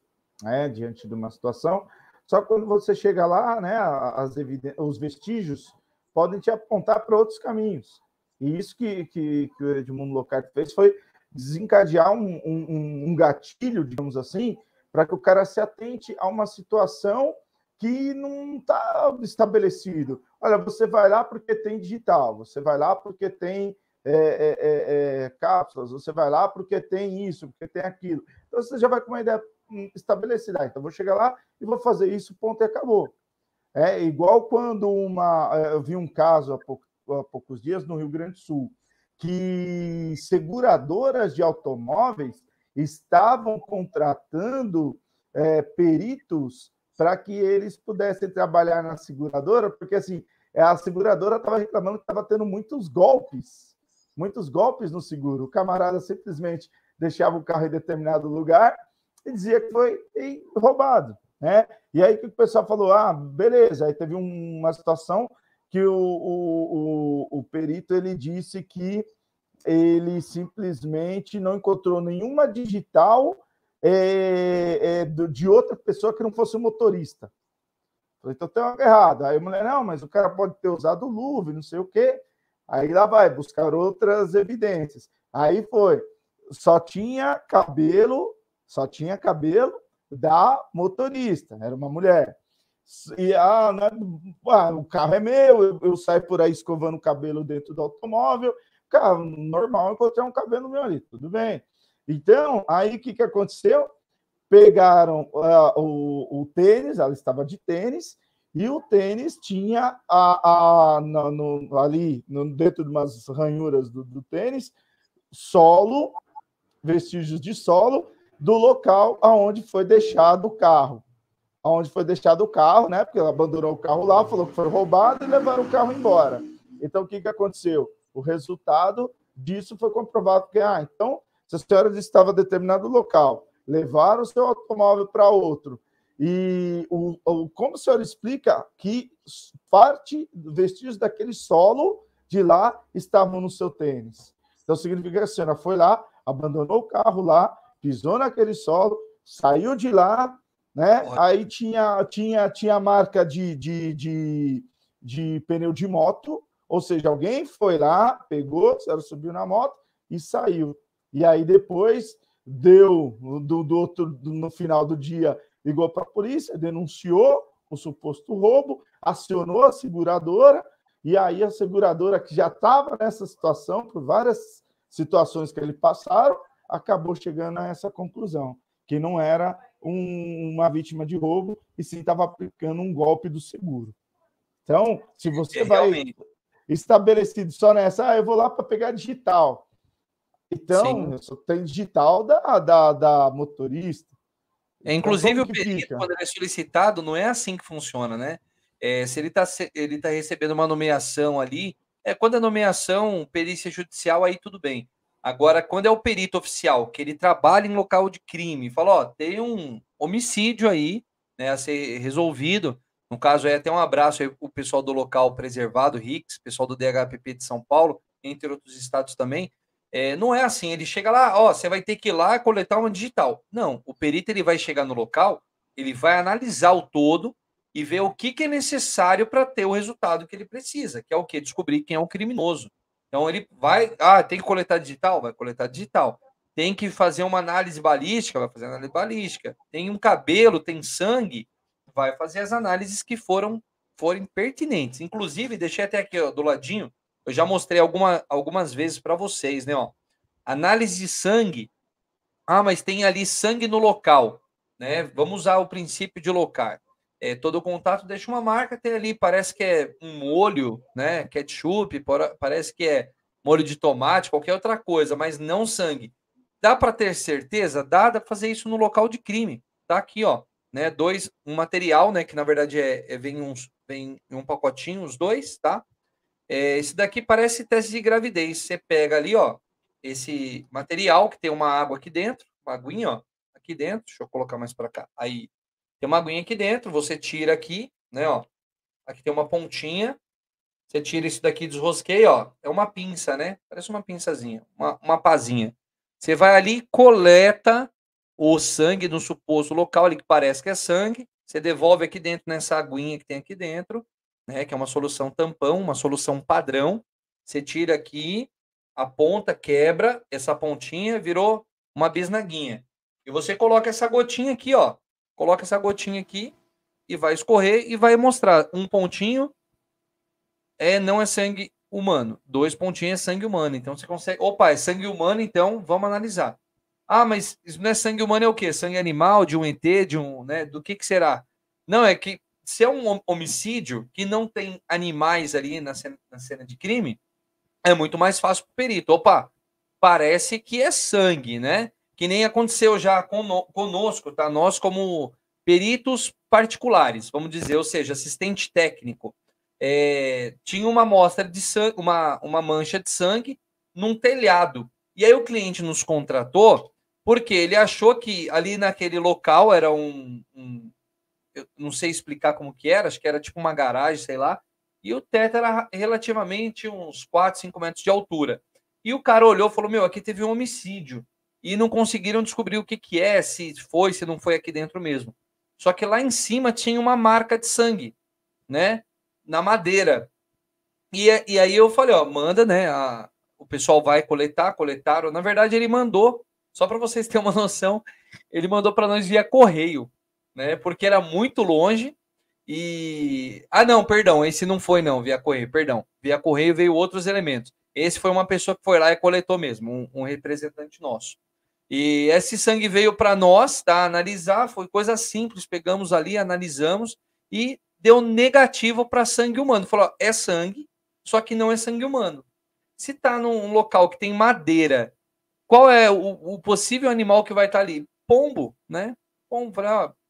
né, diante de uma situação, só quando você chega lá, né, as os vestígios podem te apontar para outros caminhos. E isso que, que, que o Edmundo Locati fez foi desencadear um, um, um gatilho, digamos assim, para que o cara se atente a uma situação que não está estabelecido. Olha, você vai lá porque tem digital, você vai lá porque tem é, é, é, é, cápsulas, você vai lá porque tem isso, porque tem aquilo. Então você já vai com uma ideia hum, estabelecida. Ah, então vou chegar lá e vou fazer isso, ponto e acabou. É igual quando uma, eh, eu vi um caso há pouco há poucos dias no Rio Grande do Sul, que seguradoras de automóveis estavam contratando é, peritos para que eles pudessem trabalhar na seguradora, porque assim é, a seguradora estava reclamando que estava tendo muitos golpes, muitos golpes no seguro. O camarada simplesmente deixava o carro em determinado lugar e dizia que foi roubado, né? E aí que o pessoal falou, ah, beleza. Aí teve uma situação que o, o, o, o perito ele disse que ele simplesmente não encontrou nenhuma digital é, é, de outra pessoa que não fosse o motorista. Falei, então tem algo errado. Aí a mulher, não, mas o cara pode ter usado o luve, não sei o quê. Aí lá vai, buscar outras evidências. Aí foi, só tinha cabelo, só tinha cabelo da motorista, era uma mulher e ah, né, ah, o carro é meu, eu, eu, saio por aí escovando o cabelo dentro do automóvel, cara, normal encontrar um cabelo meu ali, tudo bem. Então, aí o que, que aconteceu? Pegaram ah, o, o, tênis, ela estava de tênis, e o tênis tinha a, a no, no, ali, no, dentro de umas ranhuras do, do tênis, solo, vestígios de solo, do local aonde foi deixado o carro onde foi deixado o carro, né? Porque ela abandonou o carro lá, falou que foi roubado e levaram o carro embora. Então, o que, que aconteceu? O resultado disso foi comprovado que, ah, então, se a senhora estava em determinado local, levaram o seu automóvel para outro. E o, o, como o senhor explica que parte dos vestígios daquele solo de lá estavam no seu tênis? Então, significa que a senhora foi lá, abandonou o carro lá, pisou naquele solo, saiu de lá né? Aí tinha, tinha, tinha marca de, de, de, de pneu de moto, ou seja, alguém foi lá, pegou, subiu na moto e saiu. E aí depois deu do, do outro do, no final do dia ligou para a polícia, denunciou o suposto roubo, acionou a seguradora e aí a seguradora que já estava nessa situação por várias situações que ele passaram acabou chegando a essa conclusão que não era um, uma vítima de roubo, e sim estava aplicando um golpe do seguro. Então, se você é, vai realmente. estabelecido só nessa, ah, eu vou lá para pegar digital. Então, só tem digital da, da, da motorista. É, então, inclusive, então, o perito, fica? quando ele é solicitado, não é assim que funciona, né? É, se ele está ele tá recebendo uma nomeação ali, é quando a é nomeação, perícia judicial, aí tudo bem. Agora, quando é o perito oficial, que ele trabalha em local de crime, fala, ó, tem um homicídio aí, né, a ser resolvido. No caso, é até um abraço aí o pessoal do local preservado, Rix, pessoal do DHPP de São Paulo, entre outros estados também. É, não é assim, ele chega lá, ó, você vai ter que ir lá coletar uma digital. Não, o perito ele vai chegar no local, ele vai analisar o todo e ver o que, que é necessário para ter o resultado que ele precisa, que é o que? Descobrir quem é o criminoso. Então ele vai, ah, tem que coletar digital, vai coletar digital. Tem que fazer uma análise balística, vai fazer análise balística. Tem um cabelo, tem sangue, vai fazer as análises que foram forem pertinentes. Inclusive, deixei até aqui ó, do ladinho, eu já mostrei alguma, algumas vezes para vocês, né, ó. Análise de sangue. Ah, mas tem ali sangue no local, né? Vamos usar o princípio de local é, todo o contato deixa uma marca até ali, parece que é um molho, né? Ketchup, parece que é molho de tomate, qualquer outra coisa, mas não sangue. Dá para ter certeza? Dá, dá para fazer isso no local de crime. Tá aqui, ó, né? Dois, um material, né? Que na verdade é, é vem uns, vem um pacotinho, os dois, tá? É, esse daqui parece teste de gravidez. Você pega ali, ó, esse material que tem uma água aqui dentro, uma aguinha, ó, aqui dentro. Deixa eu colocar mais para cá. Aí, tem uma aguinha aqui dentro, você tira aqui, né, ó. Aqui tem uma pontinha. Você tira isso daqui, desrosqueia, ó. É uma pinça, né? Parece uma pinçazinha, uma, uma pazinha. Você vai ali, coleta o sangue no suposto local ali que parece que é sangue. Você devolve aqui dentro nessa aguinha que tem aqui dentro, né? Que é uma solução tampão, uma solução padrão. Você tira aqui, a ponta quebra, essa pontinha virou uma bisnaguinha. E você coloca essa gotinha aqui, ó, Coloca essa gotinha aqui e vai escorrer e vai mostrar um pontinho é não é sangue humano, dois pontinhos é sangue humano. Então você consegue, opa, é sangue humano, então vamos analisar. Ah, mas isso não é sangue humano é o quê? Sangue animal, de um ET, de um, né, do que que será? Não é que se é um homicídio que não tem animais ali na cena, na cena de crime, é muito mais fácil para o perito. Opa, parece que é sangue, né? que nem aconteceu já conosco, tá? Nós, como peritos particulares, vamos dizer, ou seja, assistente técnico, é, tinha uma amostra de sangue, uma, uma mancha de sangue num telhado. E aí o cliente nos contratou porque ele achou que ali naquele local era um, um eu não sei explicar como que era, acho que era tipo uma garagem, sei lá, e o teto era relativamente uns 4, 5 metros de altura. E o cara olhou e falou: Meu, aqui teve um homicídio e não conseguiram descobrir o que, que é, se foi, se não foi aqui dentro mesmo. Só que lá em cima tinha uma marca de sangue, né? Na madeira. E, e aí eu falei, ó, manda, né? A, o pessoal vai coletar, coletaram. Na verdade, ele mandou, só para vocês terem uma noção, ele mandou para nós via correio, né? Porque era muito longe. E. Ah, não, perdão, esse não foi, não, via correio, perdão. Via correio veio outros elementos. Esse foi uma pessoa que foi lá e coletou mesmo, um, um representante nosso. E esse sangue veio para nós, tá? Analisar, foi coisa simples, pegamos ali, analisamos e deu negativo para sangue humano. Falou, ó, é sangue, só que não é sangue humano. Se tá num local que tem madeira, qual é o, o possível animal que vai estar tá ali? Pombo, né? Pombo,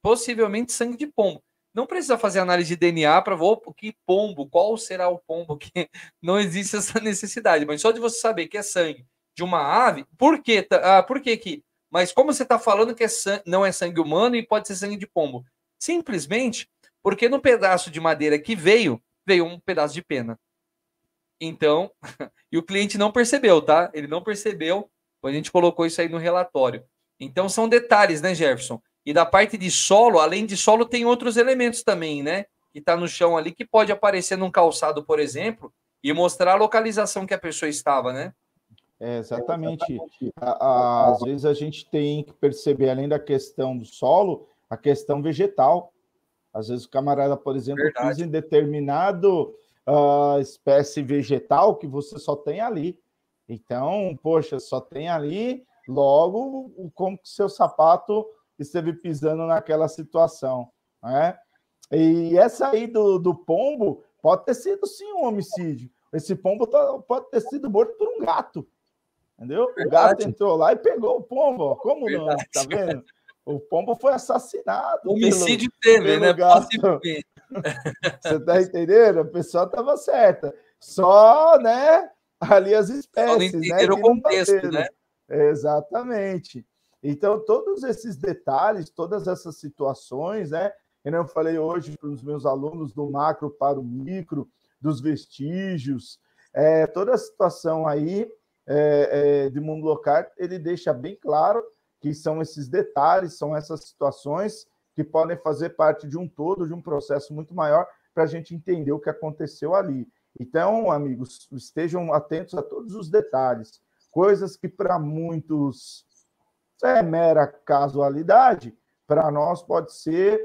possivelmente sangue de pombo. Não precisa fazer análise de DNA para ver que pombo, qual será o pombo que não existe essa necessidade, mas só de você saber que é sangue de uma ave, por quê? Ah, por quê que? Mas como você está falando que é sangue, não é sangue humano e pode ser sangue de pombo? Simplesmente porque no pedaço de madeira que veio, veio um pedaço de pena. Então, e o cliente não percebeu, tá? Ele não percebeu, quando a gente colocou isso aí no relatório. Então, são detalhes, né, Jefferson? E da parte de solo, além de solo, tem outros elementos também, né? Que está no chão ali, que pode aparecer num calçado, por exemplo, e mostrar a localização que a pessoa estava, né? É, exatamente. É exatamente. às vezes a gente tem que perceber, além da questão do solo, a questão vegetal. Às vezes o camarada, por exemplo, Verdade. pisa em determinado uh, espécie vegetal que você só tem ali. Então, poxa, só tem ali, logo, como que seu sapato esteve pisando naquela situação, né? E essa aí do, do pombo pode ter sido sim um homicídio. Esse pombo tá, pode ter sido morto por um gato. Entendeu? Verdade. O gato entrou lá e pegou o pombo. Como Verdade. não? Tá vendo? O pombo foi assassinado. Homicídio teve, né? Gato. Você tá entendendo? O pessoal tava certa. Só, né? Ali as espécies. Só não né, o tá contexto, né? Exatamente. Então, todos esses detalhes, todas essas situações, né? Eu falei hoje para os meus alunos do macro para o micro, dos vestígios, é, toda a situação aí é, é, de Mundo local ele deixa bem claro que são esses detalhes, são essas situações que podem fazer parte de um todo, de um processo muito maior, para a gente entender o que aconteceu ali. Então, amigos, estejam atentos a todos os detalhes. Coisas que para muitos é mera casualidade, para nós pode ser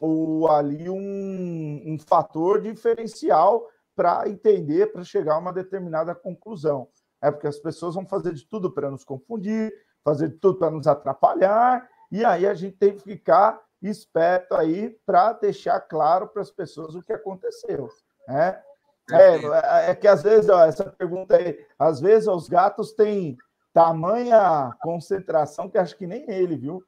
o, ali um, um fator diferencial para entender, para chegar a uma determinada conclusão. É porque as pessoas vão fazer de tudo para nos confundir, fazer de tudo para nos atrapalhar, e aí a gente tem que ficar esperto aí para deixar claro para as pessoas o que aconteceu. Né? É, é, é que às vezes, ó, essa pergunta aí, às vezes os gatos têm tamanha concentração que acho que nem ele, viu?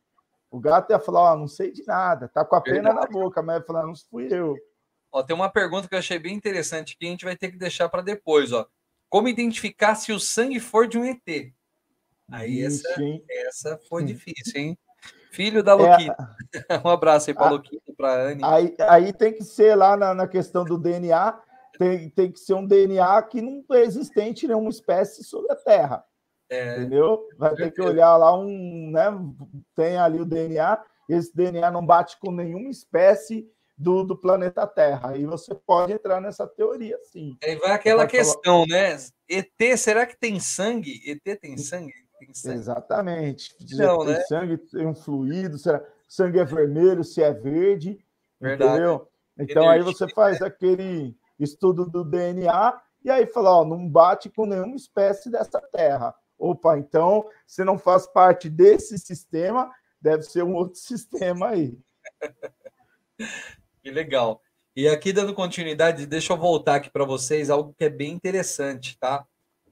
O gato ia falar, ó, não sei de nada, tá com a pena Verdade. na boca, mas ia falar, não fui eu. Ó, tem uma pergunta que eu achei bem interessante que a gente vai ter que deixar para depois, ó. Como identificar se o sangue for de um ET? Aí essa, essa foi hum. difícil, hein? Filho da é, Luquita. É, um abraço aí para a ah, Luquita, para a Anne. Aí, aí tem que ser lá na, na questão do DNA, tem, tem que ser um DNA que não é existente nenhuma espécie sobre a Terra. É, entendeu? Vai ter que olhar lá um, né? Tem ali o DNA, esse DNA não bate com nenhuma espécie do, do planeta Terra. E você pode entrar nessa teoria, sim. Aí vai aquela questão, falar... né? ET, será que tem sangue? ET tem sangue? Tem sangue. Exatamente. tem né? sangue, tem um fluido, será sangue é vermelho, se é verde, Verdade. entendeu? Então Energia, aí você faz né? aquele estudo do DNA e aí fala, ó, não bate com nenhuma espécie dessa terra. Opa, então você não faz parte desse sistema, deve ser um outro sistema aí. Que legal. E aqui, dando continuidade, deixa eu voltar aqui para vocês algo que é bem interessante, tá?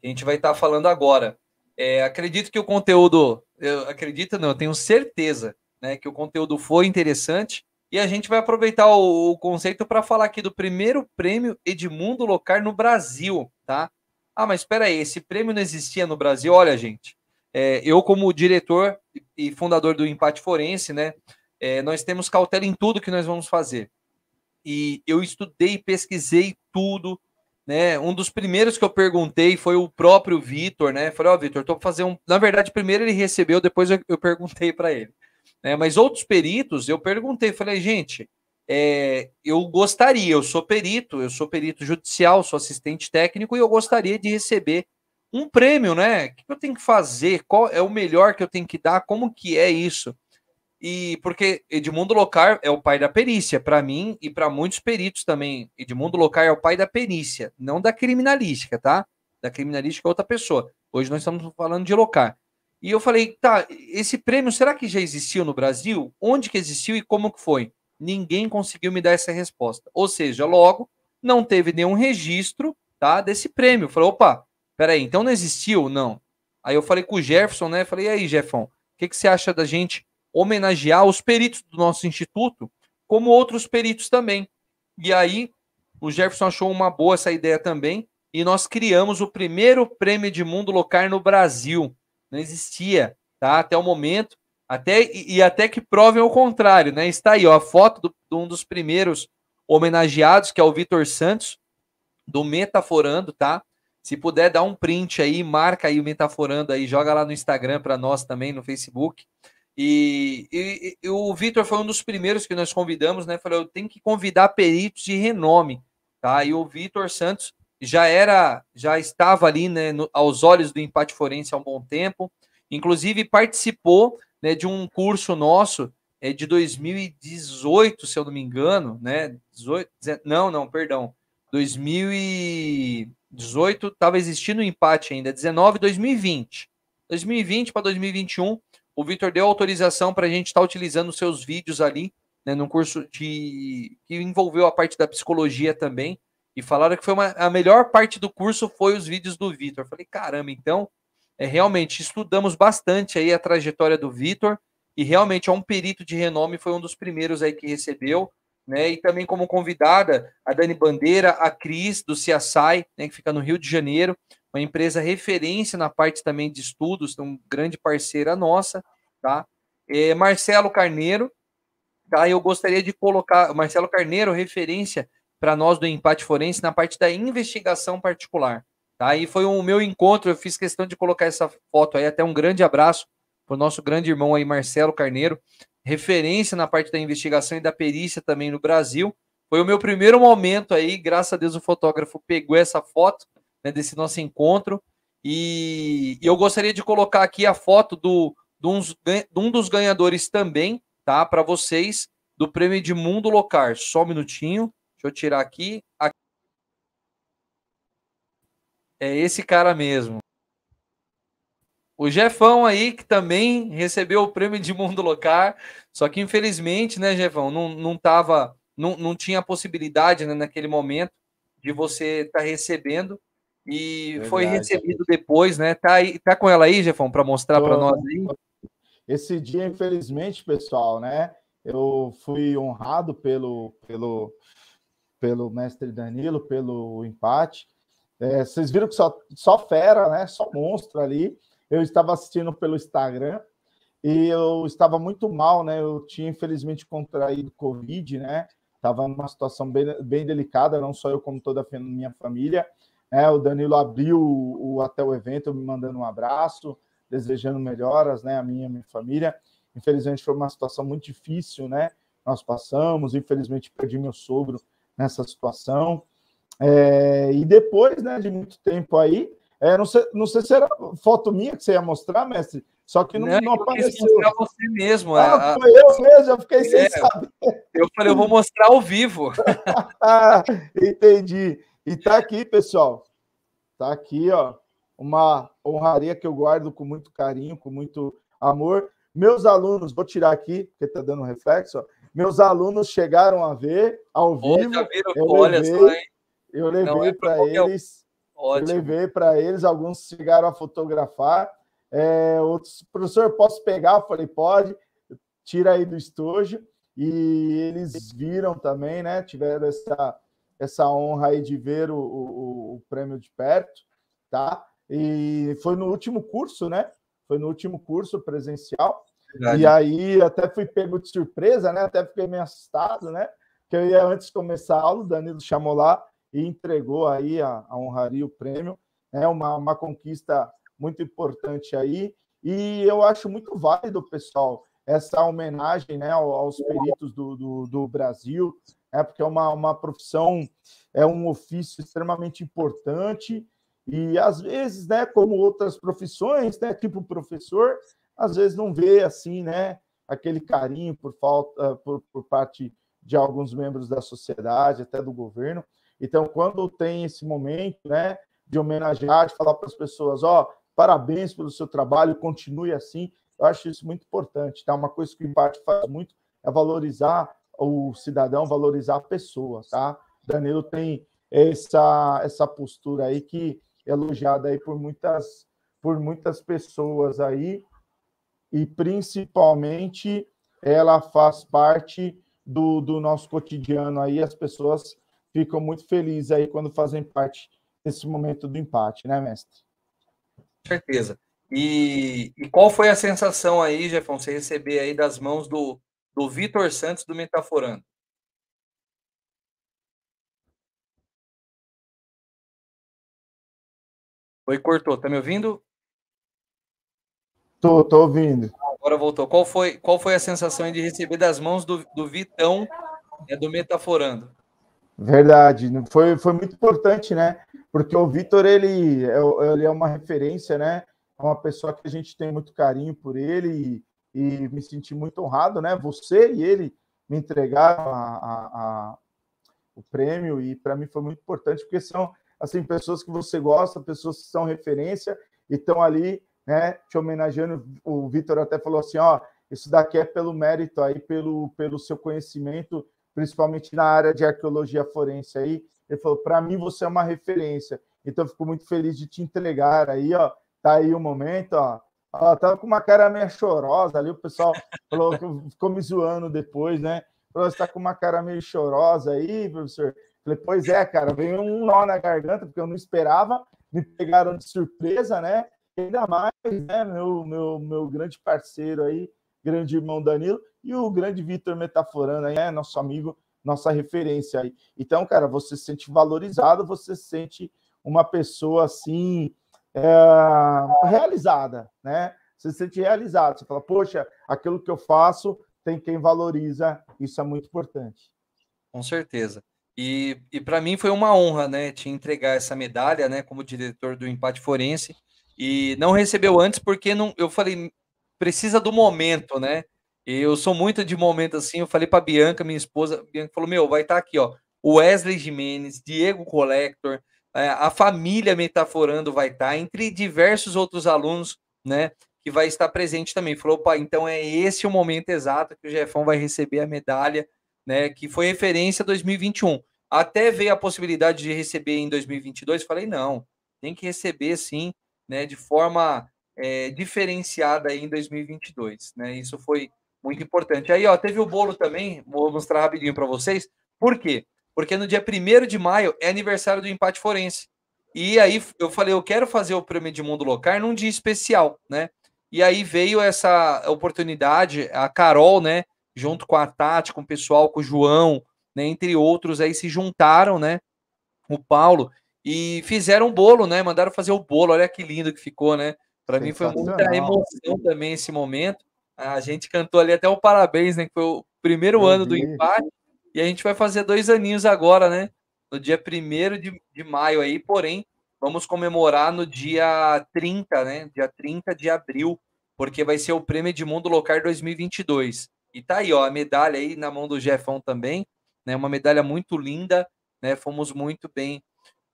A gente vai estar tá falando agora. É, acredito que o conteúdo, eu acredito não, eu tenho certeza, né, que o conteúdo foi interessante e a gente vai aproveitar o, o conceito para falar aqui do primeiro prêmio Edmundo Locar no Brasil, tá? Ah, mas espera aí, esse prêmio não existia no Brasil? Olha, gente, é, eu como diretor e fundador do Empate Forense, né, é, nós temos cautela em tudo que nós vamos fazer e eu estudei, pesquisei tudo, né? Um dos primeiros que eu perguntei foi o próprio Vitor, né? Falei, ó, oh, Vitor, tô fazendo fazer um. Na verdade, primeiro ele recebeu, depois eu, eu perguntei para ele. Né? Mas outros peritos, eu perguntei, falei, gente, é, eu gostaria, eu sou perito, eu sou perito judicial, sou assistente técnico e eu gostaria de receber um prêmio, né? O que eu tenho que fazer? Qual é o melhor que eu tenho que dar? Como que é isso? E porque Edmundo Locar é o pai da perícia, para mim e para muitos peritos também. Edmundo Locar é o pai da perícia, não da criminalística, tá? Da criminalística é outra pessoa. Hoje nós estamos falando de Locar. E eu falei, tá, esse prêmio será que já existiu no Brasil? Onde que existiu e como que foi? Ninguém conseguiu me dar essa resposta. Ou seja, logo não teve nenhum registro, tá, desse prêmio. Eu falei, opa, peraí, então não existiu? Não. Aí eu falei com o Jefferson, né? falei, e aí, Jefferson, o que, que você acha da gente homenagear os peritos do nosso instituto, como outros peritos também. E aí, o Jefferson achou uma boa essa ideia também, e nós criamos o primeiro prêmio de mundo locar no Brasil. Não existia, tá? Até o momento, até e, e até que provem o contrário, né? Está aí, ó, a foto do, de um dos primeiros homenageados, que é o Vitor Santos, do Metaforando, tá? Se puder, dá um print aí, marca aí o Metaforando aí, joga lá no Instagram para nós também, no Facebook. E, e, e o Vitor foi um dos primeiros que nós convidamos, né? Falou, eu tenho que convidar peritos de renome, tá? E o Vitor Santos já era, já estava ali, né, no, aos olhos do empate forense há um bom tempo. Inclusive participou, né, de um curso nosso é, de 2018, se eu não me engano, né? 18, não, não, perdão. 2018 estava existindo o empate ainda, 19, 2020. 2020 para 2021 o Vitor deu autorização para a gente estar tá utilizando seus vídeos ali, né, num curso de que envolveu a parte da psicologia também. E falaram que foi uma, a melhor parte do curso foi os vídeos do Vitor. Falei, caramba, então, é, realmente estudamos bastante aí a trajetória do Vitor e realmente é um perito de renome, foi um dos primeiros aí que recebeu, né? E também como convidada a Dani Bandeira, a Cris do CSI, né, que fica no Rio de Janeiro, uma empresa referência na parte também de estudos, um então, grande parceira nossa, tá? É Marcelo Carneiro, tá? Eu gostaria de colocar Marcelo Carneiro referência para nós do Empate Forense na parte da investigação particular, tá? E foi o meu encontro, eu fiz questão de colocar essa foto aí, até um grande abraço para o nosso grande irmão aí, Marcelo Carneiro, referência na parte da investigação e da perícia também no Brasil. Foi o meu primeiro momento aí, graças a Deus o fotógrafo pegou essa foto né, desse nosso encontro. E, e, eu gostaria de colocar aqui a foto do, do uns, de um dos ganhadores também, tá? Para vocês, do prêmio de Mundo Locar. Só um minutinho, deixa eu tirar aqui. aqui. É esse cara mesmo. O Jefão aí, que também recebeu o prêmio de Mundo Locar, só que infelizmente, né, Jefão, não, não tava, não, não tinha possibilidade né, naquele momento de você estar tá recebendo, e Verdade. foi recebido depois, né? Tá, aí, tá com ela aí, Jefão, para mostrar para nós aí? Esse dia, infelizmente, pessoal, né? Eu fui honrado pelo, pelo, pelo mestre Danilo, pelo empate. É, vocês viram que só, só fera, né? Só monstro ali. Eu estava assistindo pelo Instagram e eu estava muito mal, né? Eu tinha infelizmente contraído Covid, né? Estava numa situação bem, bem delicada, não só eu, como toda a minha família. É, o Danilo abriu o, o, até o evento me mandando um abraço, desejando melhoras, né, a minha, a minha família. Infelizmente foi uma situação muito difícil, né? Nós passamos, infelizmente perdi meu sogro nessa situação. É, e depois, né, de muito tempo aí, é, não, sei, não sei se era foto minha que você ia mostrar, mestre, só que não, não, não apareceu. Eu você mesmo. É, ah, a... foi eu mesmo, eu fiquei é, sem saber. Eu falei, eu vou mostrar ao vivo. Ah, entendi. E tá aqui, pessoal. Tá aqui, ó. Uma honraria que eu guardo com muito carinho, com muito amor. Meus alunos, vou tirar aqui, porque tá dando reflexo. Ó. Meus alunos chegaram a ver ao vivo. Tá viram, eu olha levei, só, hein? Eu levei é para eles. Ótimo. Eu levei para eles, alguns chegaram a fotografar. É, outros, professor, posso pegar? Eu falei, pode, tira aí do estojo. E eles viram também, né? Tiveram essa essa honra aí de ver o, o, o prêmio de perto, tá? E foi no último curso, né? Foi no último curso presencial. Verdade. E aí até fui pego de surpresa, né? Até fiquei meio assustado, né? Que eu ia antes de começar a aula, o Danilo chamou lá e entregou aí a, a honraria o prêmio. É uma, uma conquista muito importante aí. E eu acho muito válido, pessoal, essa homenagem né, aos peritos do, do, do Brasil, é porque é uma, uma profissão, é um ofício extremamente importante e às vezes, né, como outras profissões, né, tipo professor, às vezes não vê assim, né, aquele carinho por falta por, por parte de alguns membros da sociedade, até do governo. Então, quando tem esse momento, né, de homenagear, de falar para as pessoas, ó, oh, parabéns pelo seu trabalho, continue assim. Eu acho isso muito importante, tá? Uma coisa que o empate faz muito é valorizar o cidadão, valorizar a pessoa, tá? Danilo tem essa essa postura aí que é elogiada aí por muitas por muitas pessoas aí e principalmente ela faz parte do, do nosso cotidiano aí as pessoas ficam muito felizes aí quando fazem parte desse momento do empate, né, mestre? Com certeza. E, e qual foi a sensação aí, Jefferson, você receber aí das mãos do, do Vitor Santos do Metaforando. Oi, cortou. Tá me ouvindo? Tô, tô ouvindo. Agora voltou. Qual foi, qual foi a sensação de receber das mãos do, do Vitão, né, do Metaforando? Verdade, foi, foi muito importante, né? Porque o Vitor, ele, é ele é uma referência, né? É uma pessoa que a gente tem muito carinho por ele e me senti muito honrado, né? Você e ele me entregaram a, a, a, o prêmio e para mim foi muito importante porque são assim pessoas que você gosta, pessoas que são referência e estão ali, né? Te homenageando. O Vitor até falou assim, ó, isso daqui é pelo mérito aí, pelo pelo seu conhecimento, principalmente na área de arqueologia forense aí. Ele falou, para mim você é uma referência. Então eu fico muito feliz de te entregar aí, ó. Tá aí o momento, ó ela tava com uma cara meio chorosa ali, o pessoal falou, ficou me zoando depois, né? Falou, você tá com uma cara meio chorosa aí, professor? Falei, pois é, cara, veio um nó na garganta, porque eu não esperava, me pegaram de surpresa, né? Ainda mais, né, meu, meu, meu grande parceiro aí, grande irmão Danilo, e o grande Vitor Metaforando aí, né, nosso amigo, nossa referência aí. Então, cara, você se sente valorizado, você se sente uma pessoa assim, é, realizada, né? Você se sente realizado, você fala, poxa, aquilo que eu faço tem quem valoriza, isso é muito importante. Com certeza. E, e para mim foi uma honra, né, te entregar essa medalha, né, como diretor do Empate Forense, e não recebeu antes porque não, eu falei, precisa do momento, né? E eu sou muito de momento assim, eu falei para Bianca, minha esposa, Bianca falou: "Meu, vai estar tá aqui, ó, Wesley Jimenez, Diego Collector, é, a família metaforando vai estar, tá entre diversos outros alunos, né? Que vai estar presente também. Falou, opa, então é esse o momento exato que o Jefão vai receber a medalha, né? Que foi referência 2021. Até veio a possibilidade de receber em 2022, falei, não, tem que receber sim, né? De forma é, diferenciada em 2022, né? Isso foi muito importante. Aí, ó, teve o bolo também, vou mostrar rapidinho para vocês. Por quê? Porque no dia 1 de maio é aniversário do empate forense. E aí eu falei, eu quero fazer o prêmio de mundo local num dia especial, né? E aí veio essa oportunidade, a Carol, né, junto com a Tati, com o pessoal, com o João, né, entre outros, aí se juntaram, né, o Paulo, e fizeram um bolo, né, mandaram fazer o bolo, olha que lindo que ficou, né? Para mim foi muita emoção também esse momento. A gente cantou ali até o parabéns, né, que foi o primeiro ano do empate. E a gente vai fazer dois aninhos agora, né? No dia 1 de, de maio aí, porém, vamos comemorar no dia 30, né? Dia 30 de abril, porque vai ser o Prêmio de Mundo Locar 2022. E tá aí, ó, a medalha aí na mão do Jefão também, né? Uma medalha muito linda, né? Fomos muito bem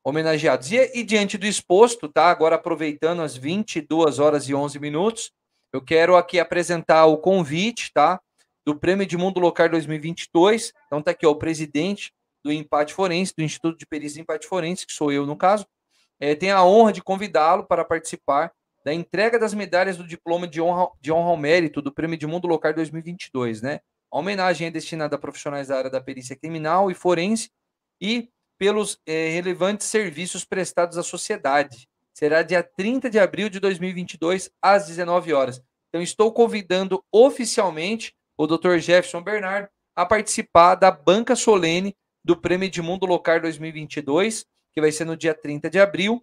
homenageados. E, e diante do exposto, tá? Agora aproveitando as 22 horas e 11 minutos, eu quero aqui apresentar o convite, tá? do Prêmio Edmundo Locar 2022. Então está aqui ó, o presidente do Empate Forense, do Instituto de Perícia Empate Forense, que sou eu no caso, é, tem a honra de convidá-lo para participar da entrega das medalhas do Diploma de Honra, de honra ao Mérito do Prêmio Edmundo Locar 2022, né? A homenagem é destinada a profissionais da área da perícia criminal e forense e pelos é, relevantes serviços prestados à sociedade. Será dia 30 de abril de 2022, às 19 horas. Então, estou convidando oficialmente o Dr. Jefferson Bernardo a participar da banca solene do Prêmio Edmundo Locar 2022, que vai ser no dia 30 de abril,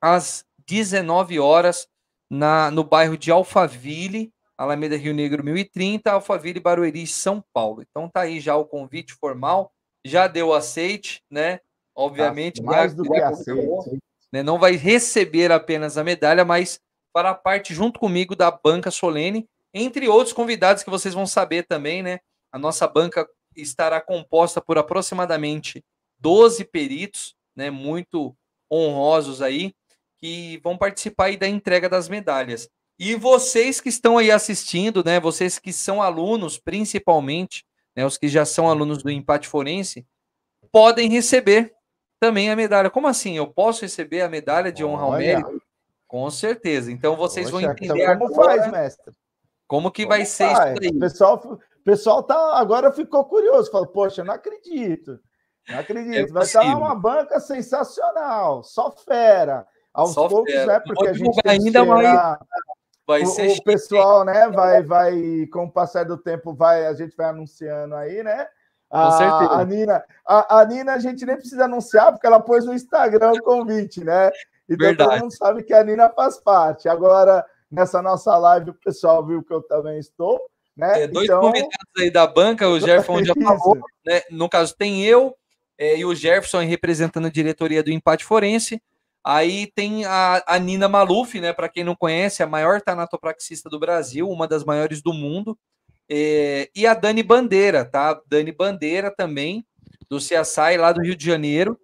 às 19 horas, na, no bairro de Alphaville, Alameda Rio Negro 1030, Alphaville, Barueri, São Paulo. Então tá aí já o convite formal, já deu aceite, né? Obviamente, tá, mais do que aceite. Né? não vai receber apenas a medalha, mas fará parte junto comigo da banca solene entre outros convidados que vocês vão saber também, né? A nossa banca estará composta por aproximadamente 12 peritos, né? Muito honrosos aí, que vão participar aí da entrega das medalhas. E vocês que estão aí assistindo, né? Vocês que são alunos, principalmente, né? Os que já são alunos do Empate Forense, podem receber também a medalha. Como assim? Eu posso receber a medalha de honra ao mérito? Com certeza. Então vocês Poxa, vão entender. Então como agora... faz, mestre? Como que vai ser isso aí? O pessoal, pessoal tá, agora ficou curioso, falou poxa, não acredito. Não acredito. É vai estar uma banca sensacional, só fera. Aos só poucos, fera. né? Porque a gente ainda mais. Vai o, o pessoal, né? Vai, vai, com o passar do tempo, vai, a gente vai anunciando aí, né? A, com certeza. A Nina, a, a, Nina, a gente nem precisa anunciar, porque ela pôs no Instagram o convite, né? Então Verdade. todo mundo sabe que a Nina faz parte. Agora, nessa nossa live, o pessoal viu que eu também estou. Né? É, dois então... convidados aí da banca, o Jefferson já falou, né? No caso, tem eu é, e o Jefferson representando a diretoria do Empate Forense. Aí tem a, a Nina Maluf, né? Para quem não conhece, a maior tanatopraxista do Brasil, uma das maiores do mundo. É, e a Dani Bandeira, tá? Dani Bandeira também, do CSI, lá do Rio de Janeiro.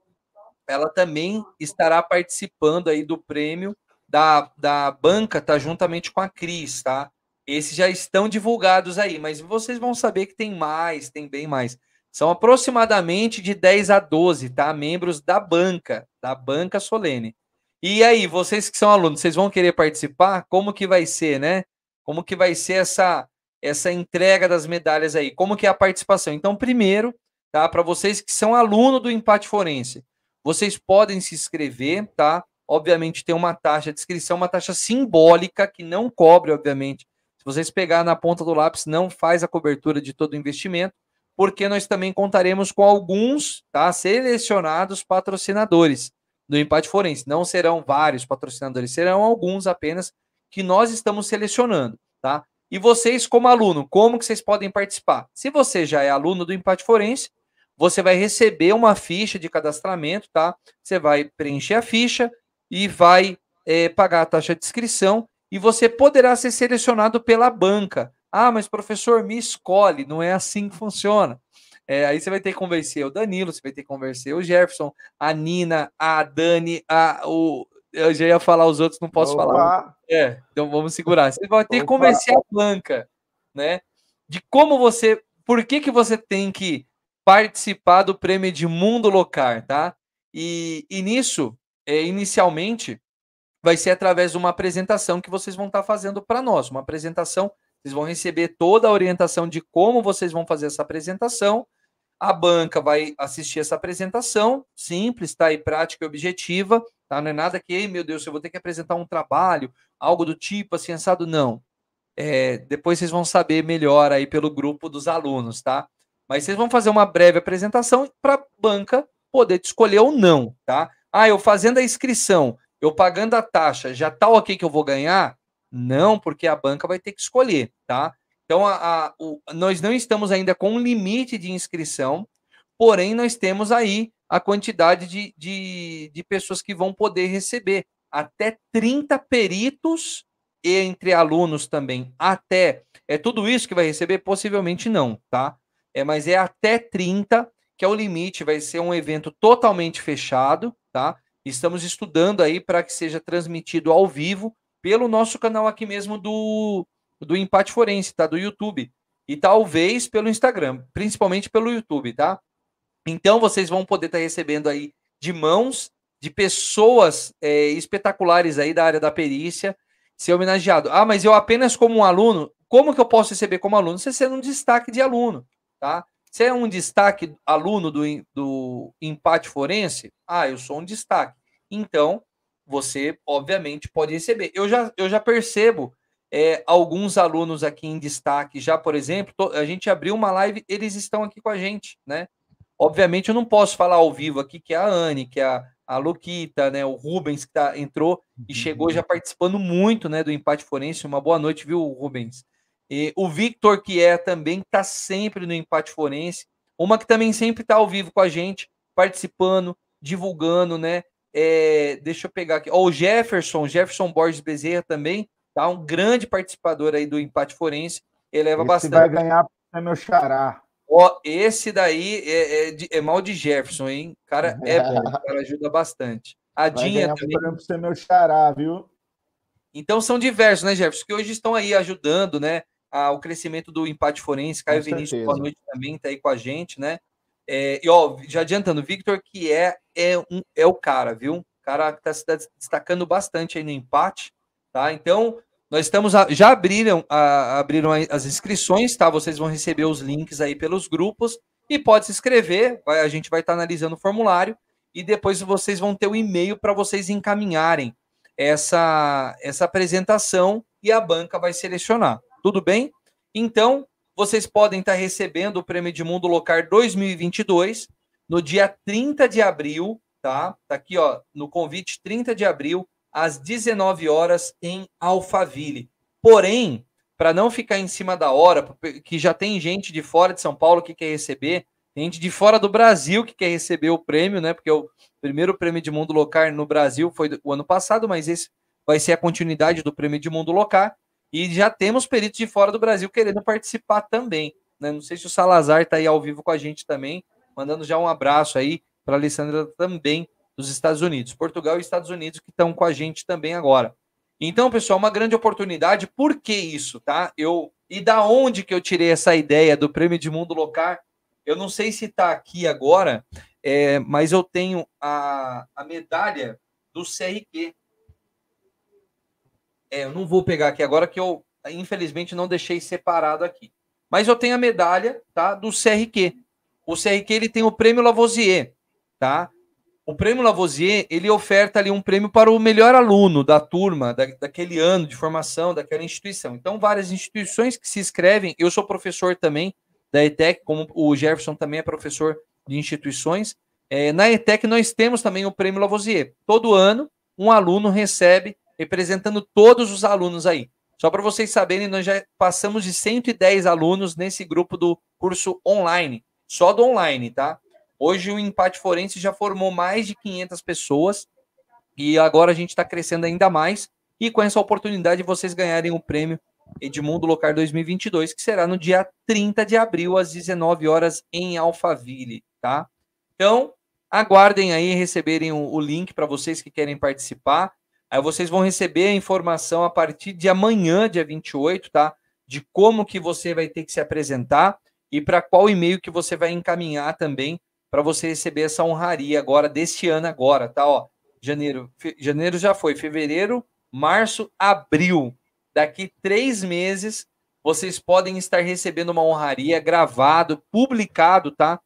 Ela também estará participando aí do prêmio da, da banca tá juntamente com a Cris, tá? Esses já estão divulgados aí, mas vocês vão saber que tem mais, tem bem mais. São aproximadamente de 10 a 12, tá? Membros da banca, da banca solene. E aí, vocês que são alunos, vocês vão querer participar? Como que vai ser, né? Como que vai ser essa essa entrega das medalhas aí? Como que é a participação? Então, primeiro, tá? Para vocês que são aluno do Empate Forense, vocês podem se inscrever, tá? obviamente tem uma taxa de inscrição, é uma taxa simbólica que não cobre, obviamente. Se vocês pegar na ponta do lápis, não faz a cobertura de todo o investimento, porque nós também contaremos com alguns, tá, selecionados patrocinadores do Empate Forense. Não serão vários patrocinadores, serão alguns apenas que nós estamos selecionando, tá? E vocês, como aluno, como que vocês podem participar? Se você já é aluno do Empate Forense, você vai receber uma ficha de cadastramento, tá? Você vai preencher a ficha, e vai é, pagar a taxa de inscrição e você poderá ser selecionado pela banca. Ah, mas professor, me escolhe, não é assim que funciona. É, aí você vai ter que convencer o Danilo, você vai ter que convencer o Jefferson, a Nina, a Dani, a, o, eu já ia falar os outros, não posso Opa. falar. É, então vamos segurar. Você vai ter que convencer a banca, né? De como você, por que que você tem que participar do prêmio de Mundo Locar, tá? E, e nisso é, inicialmente vai ser através de uma apresentação que vocês vão estar tá fazendo para nós. Uma apresentação, vocês vão receber toda a orientação de como vocês vão fazer essa apresentação. A banca vai assistir essa apresentação, simples, tá? E prática e objetiva, tá? Não é nada que, meu Deus, eu vou ter que apresentar um trabalho, algo do tipo, assim, assado, não. É, depois vocês vão saber melhor aí pelo grupo dos alunos, tá? Mas vocês vão fazer uma breve apresentação para a banca poder te escolher ou não, tá? Ah, eu fazendo a inscrição, eu pagando a taxa, já tá ok que eu vou ganhar? Não, porque a banca vai ter que escolher, tá? Então, a, a o, nós não estamos ainda com um limite de inscrição, porém, nós temos aí a quantidade de, de, de pessoas que vão poder receber. Até 30 peritos e entre alunos também. Até. É tudo isso que vai receber? Possivelmente não, tá? É, mas é até 30, que é o limite, vai ser um evento totalmente fechado, tá? Estamos estudando aí para que seja transmitido ao vivo pelo nosso canal aqui mesmo do, do Empate Forense, tá? Do YouTube. E talvez pelo Instagram, principalmente pelo YouTube, tá? Então vocês vão poder estar tá recebendo aí de mãos de pessoas é, espetaculares aí da área da perícia ser homenageado. Ah, mas eu apenas como um aluno, como que eu posso receber como aluno? Você sendo um destaque de aluno, tá? Você é um destaque aluno do, do empate forense? Ah, eu sou um destaque. Então, você, obviamente, pode receber. Eu já, eu já percebo é, alguns alunos aqui em destaque já, por exemplo, a gente abriu uma live, eles estão aqui com a gente, né? Obviamente, eu não posso falar ao vivo aqui que é a Anne, que é a, a Luquita, né? O Rubens que tá, entrou e chegou já participando muito, né? Do empate forense. Uma boa noite, viu, Rubens? E o Victor, que é também, está sempre no Empate Forense. Uma que também sempre está ao vivo com a gente, participando, divulgando, né? É, deixa eu pegar aqui. Ó, o Jefferson, Jefferson Borges Bezerra também, tá? Um grande participador aí do Empate Forense. Eleva Esse bastante. vai ganhar é meu xará. Ó, esse daí é, é, é, mal de Jefferson, hein? Cara, é bom, o cara ajuda bastante. A vai Dinha também. Por exemplo, ser meu xará, viu? Então são diversos, né, Jefferson, que hoje estão aí ajudando, né? o crescimento do empate forense. Caio com Vinícius, certeza. boa noite também, tá aí com a gente, né? É, e ó, já adiantando, Victor, que é, é, um, é o cara, viu? O cara que está se destacando bastante aí no empate, tá? Então, nós estamos. A, já abriram, a, abriram as inscrições, tá? Vocês vão receber os links aí pelos grupos e pode se inscrever, vai, a gente vai estar tá analisando o formulário e depois vocês vão ter o um e-mail para vocês encaminharem essa, essa apresentação e a banca vai selecionar. Tudo bem? Então, vocês podem estar recebendo o Prêmio de mundo Locar 2022 no dia 30 de abril, tá? Tá aqui, ó, no convite 30 de abril às 19 horas em Alphaville. Porém, para não ficar em cima da hora, que já tem gente de fora de São Paulo que quer receber, tem gente de fora do Brasil que quer receber o prêmio, né? Porque o primeiro prêmio de mundo locar no Brasil foi o ano passado, mas esse vai ser a continuidade do prêmio de mundo locar. E já temos peritos de fora do Brasil querendo participar também. Né? Não sei se o Salazar está aí ao vivo com a gente também, mandando já um abraço aí para a Alessandra também, dos Estados Unidos. Portugal e Estados Unidos que estão com a gente também agora. Então, pessoal, uma grande oportunidade. Por que isso, tá? Eu E da onde que eu tirei essa ideia do Prêmio de Mundo Locar? Eu não sei se está aqui agora, é, mas eu tenho a, a medalha do CRQ, é, eu não vou pegar aqui agora, que eu infelizmente não deixei separado aqui. Mas eu tenho a medalha tá, do CRQ. O CRQ ele tem o prêmio Lavoisier. Tá? O prêmio Lavoisier ele oferta ali um prêmio para o melhor aluno da turma, da, daquele ano de formação, daquela instituição. Então, várias instituições que se inscrevem, eu sou professor também da ETEC, como o Jefferson também é professor de instituições. É, na ETEC nós temos também o prêmio Lavoisier. Todo ano, um aluno recebe representando todos os alunos aí. Só para vocês saberem, nós já passamos de 110 alunos nesse grupo do curso online, só do online, tá? Hoje o Empate Forense já formou mais de 500 pessoas e agora a gente está crescendo ainda mais. E com essa oportunidade, vocês ganharem o prêmio Edmundo Locar 2022, que será no dia 30 de abril, às 19 horas, em Alphaville, tá? Então, aguardem aí receberem o link para vocês que querem participar. Aí vocês vão receber a informação a partir de amanhã, dia 28, tá? De como que você vai ter que se apresentar e para qual e-mail que você vai encaminhar também para você receber essa honraria agora deste ano agora, tá? Ó, janeiro, janeiro já foi, fevereiro, março, abril. Daqui três meses vocês podem estar recebendo uma honraria gravado, publicado, tá?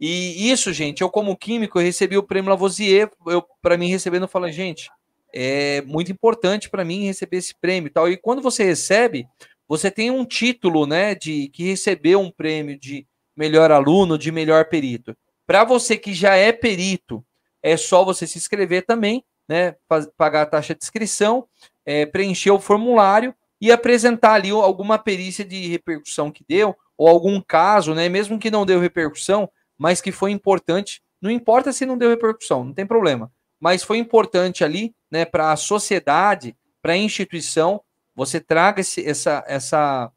E isso, gente, eu como químico eu recebi o prêmio Lavoisier, eu para mim recebendo, falando, gente, é muito importante para mim receber esse prêmio e tal. E quando você recebe, você tem um título, né, de que recebeu um prêmio de melhor aluno, de melhor perito. Para você que já é perito, é só você se inscrever também, né, pagar a taxa de inscrição, é, preencher o formulário e apresentar ali alguma perícia de repercussão que deu ou algum caso, né, mesmo que não deu repercussão, mas que foi importante. Não importa se não deu repercussão, não tem problema mas foi importante ali, né, para a sociedade, para a instituição, você traga esse, essa, essa,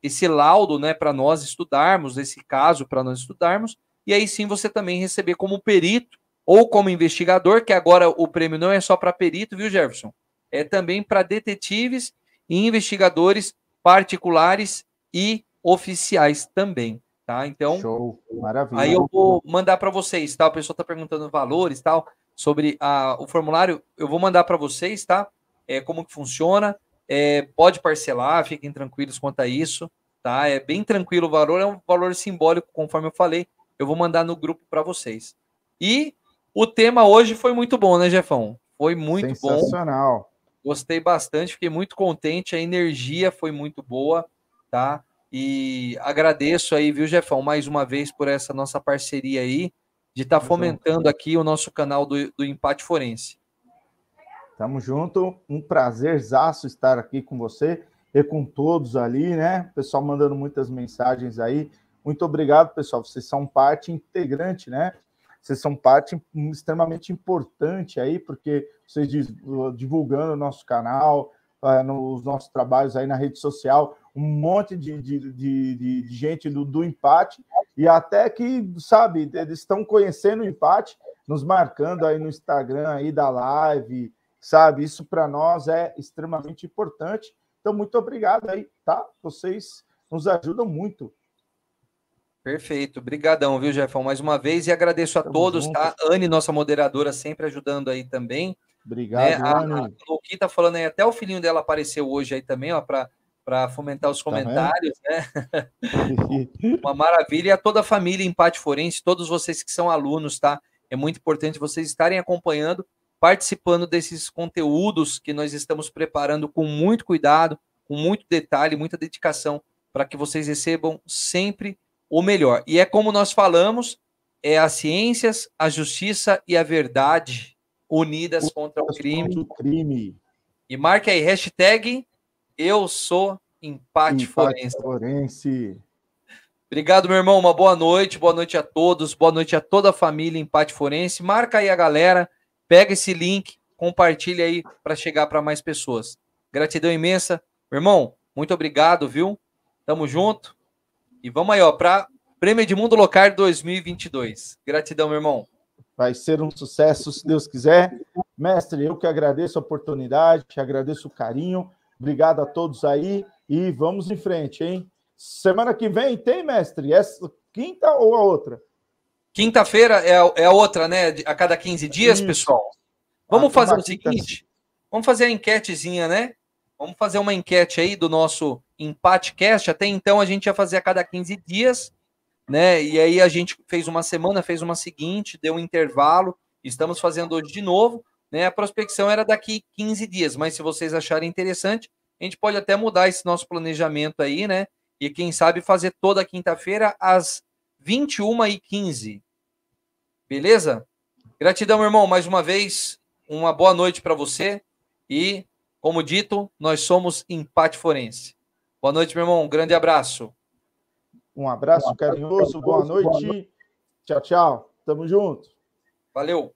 esse laudo, né, para nós estudarmos, esse caso para nós estudarmos, e aí sim você também receber como perito ou como investigador, que agora o prêmio não é só para perito, viu, Jefferson? É também para detetives e investigadores particulares e oficiais também, tá? Então, Show. maravilha. Aí eu vou mandar para vocês, tá? O pessoal está perguntando valores, tal sobre a, o formulário. Eu vou mandar para vocês, tá? É, como que funciona. É, pode parcelar, fiquem tranquilos quanto a isso, tá? É bem tranquilo o valor, é um valor simbólico, conforme eu falei. Eu vou mandar no grupo para vocês. E o tema hoje foi muito bom, né, Jefão? Foi muito Sensacional. bom. Sensacional. Gostei bastante, fiquei muito contente, a energia foi muito boa, tá? E agradeço aí, viu, Jefão, mais uma vez por essa nossa parceria aí de estar tá fomentando aqui o nosso canal do, do Empate Forense. Tamo junto, um prazerzaço estar aqui com você e com todos ali, né? Pessoal mandando muitas mensagens aí. Muito obrigado, pessoal. Vocês são parte integrante, né? Vocês são parte extremamente importante aí, porque vocês divulgando o nosso canal, uh, é, nos nossos trabalhos aí na rede social, um monte de, de, de, de gente do, do empate, e até que, sabe, eles estão conhecendo o empate, nos marcando aí no Instagram aí da live, sabe? Isso para nós é extremamente importante. Então, muito obrigado aí, tá? Vocês nos ajudam muito. Perfeito, brigadão, viu, Jefão, mais uma vez, e agradeço a Estamos todos, juntos. tá? Anne, nossa moderadora, sempre ajudando aí também. Obrigado, né? A, a tá falando aí, até o filhinho dela apareceu hoje aí também, ó, para para fomentar os tá comentários, né? Uma maravilha. E a toda a família Empate Forense, todos vocês que são alunos, tá? É muito importante vocês estarem acompanhando, participando desses conteúdos que nós estamos preparando com muito cuidado, com muito detalhe, muita dedicação, para que vocês recebam sempre o melhor. E é como nós falamos, é as ciências, a justiça e a verdade Unidas, contra, o crime. contra o Crime. E marque aí, hashtag Eu Sou Empate, Empate Forense. Forense. Obrigado, meu irmão. Uma boa noite. Boa noite a todos. Boa noite a toda a família Empate Forense. Marca aí a galera. Pega esse link. Compartilha aí para chegar para mais pessoas. Gratidão imensa. Meu irmão, muito obrigado, viu? Tamo junto. E vamos aí, ó, para Prêmio Edmundo Locar 2022. Gratidão, meu irmão. Vai ser um sucesso, se Deus quiser. Mestre, eu que agradeço a oportunidade, te agradeço o carinho. Obrigado a todos aí e vamos em frente, hein? Semana que vem tem, mestre? Essa é quinta ou a outra? Quinta-feira é, a, é a outra, né? A cada 15 dias, Isso. pessoal. Vamos ah, fazer o seguinte: vamos fazer a enquetezinha, né? Vamos fazer uma enquete aí do nosso empatecast. Até então a gente ia fazer a cada 15 dias né? E aí a gente fez uma semana, fez uma seguinte, deu um intervalo, estamos fazendo hoje de novo, né? A prospecção era daqui 15 dias, mas se vocês acharem interessante, a gente pode até mudar esse nosso planejamento aí, né? E quem sabe fazer toda quinta-feira às 21h15. Beleza? Gratidão, meu irmão, mais uma vez. Uma boa noite para você. E, como dito, nós somos Empate Forense. Boa noite, meu irmão. Um grande abraço. Um abraço carinhoso, boa noite. Tchau, tchau. Tamo junto. Valeu.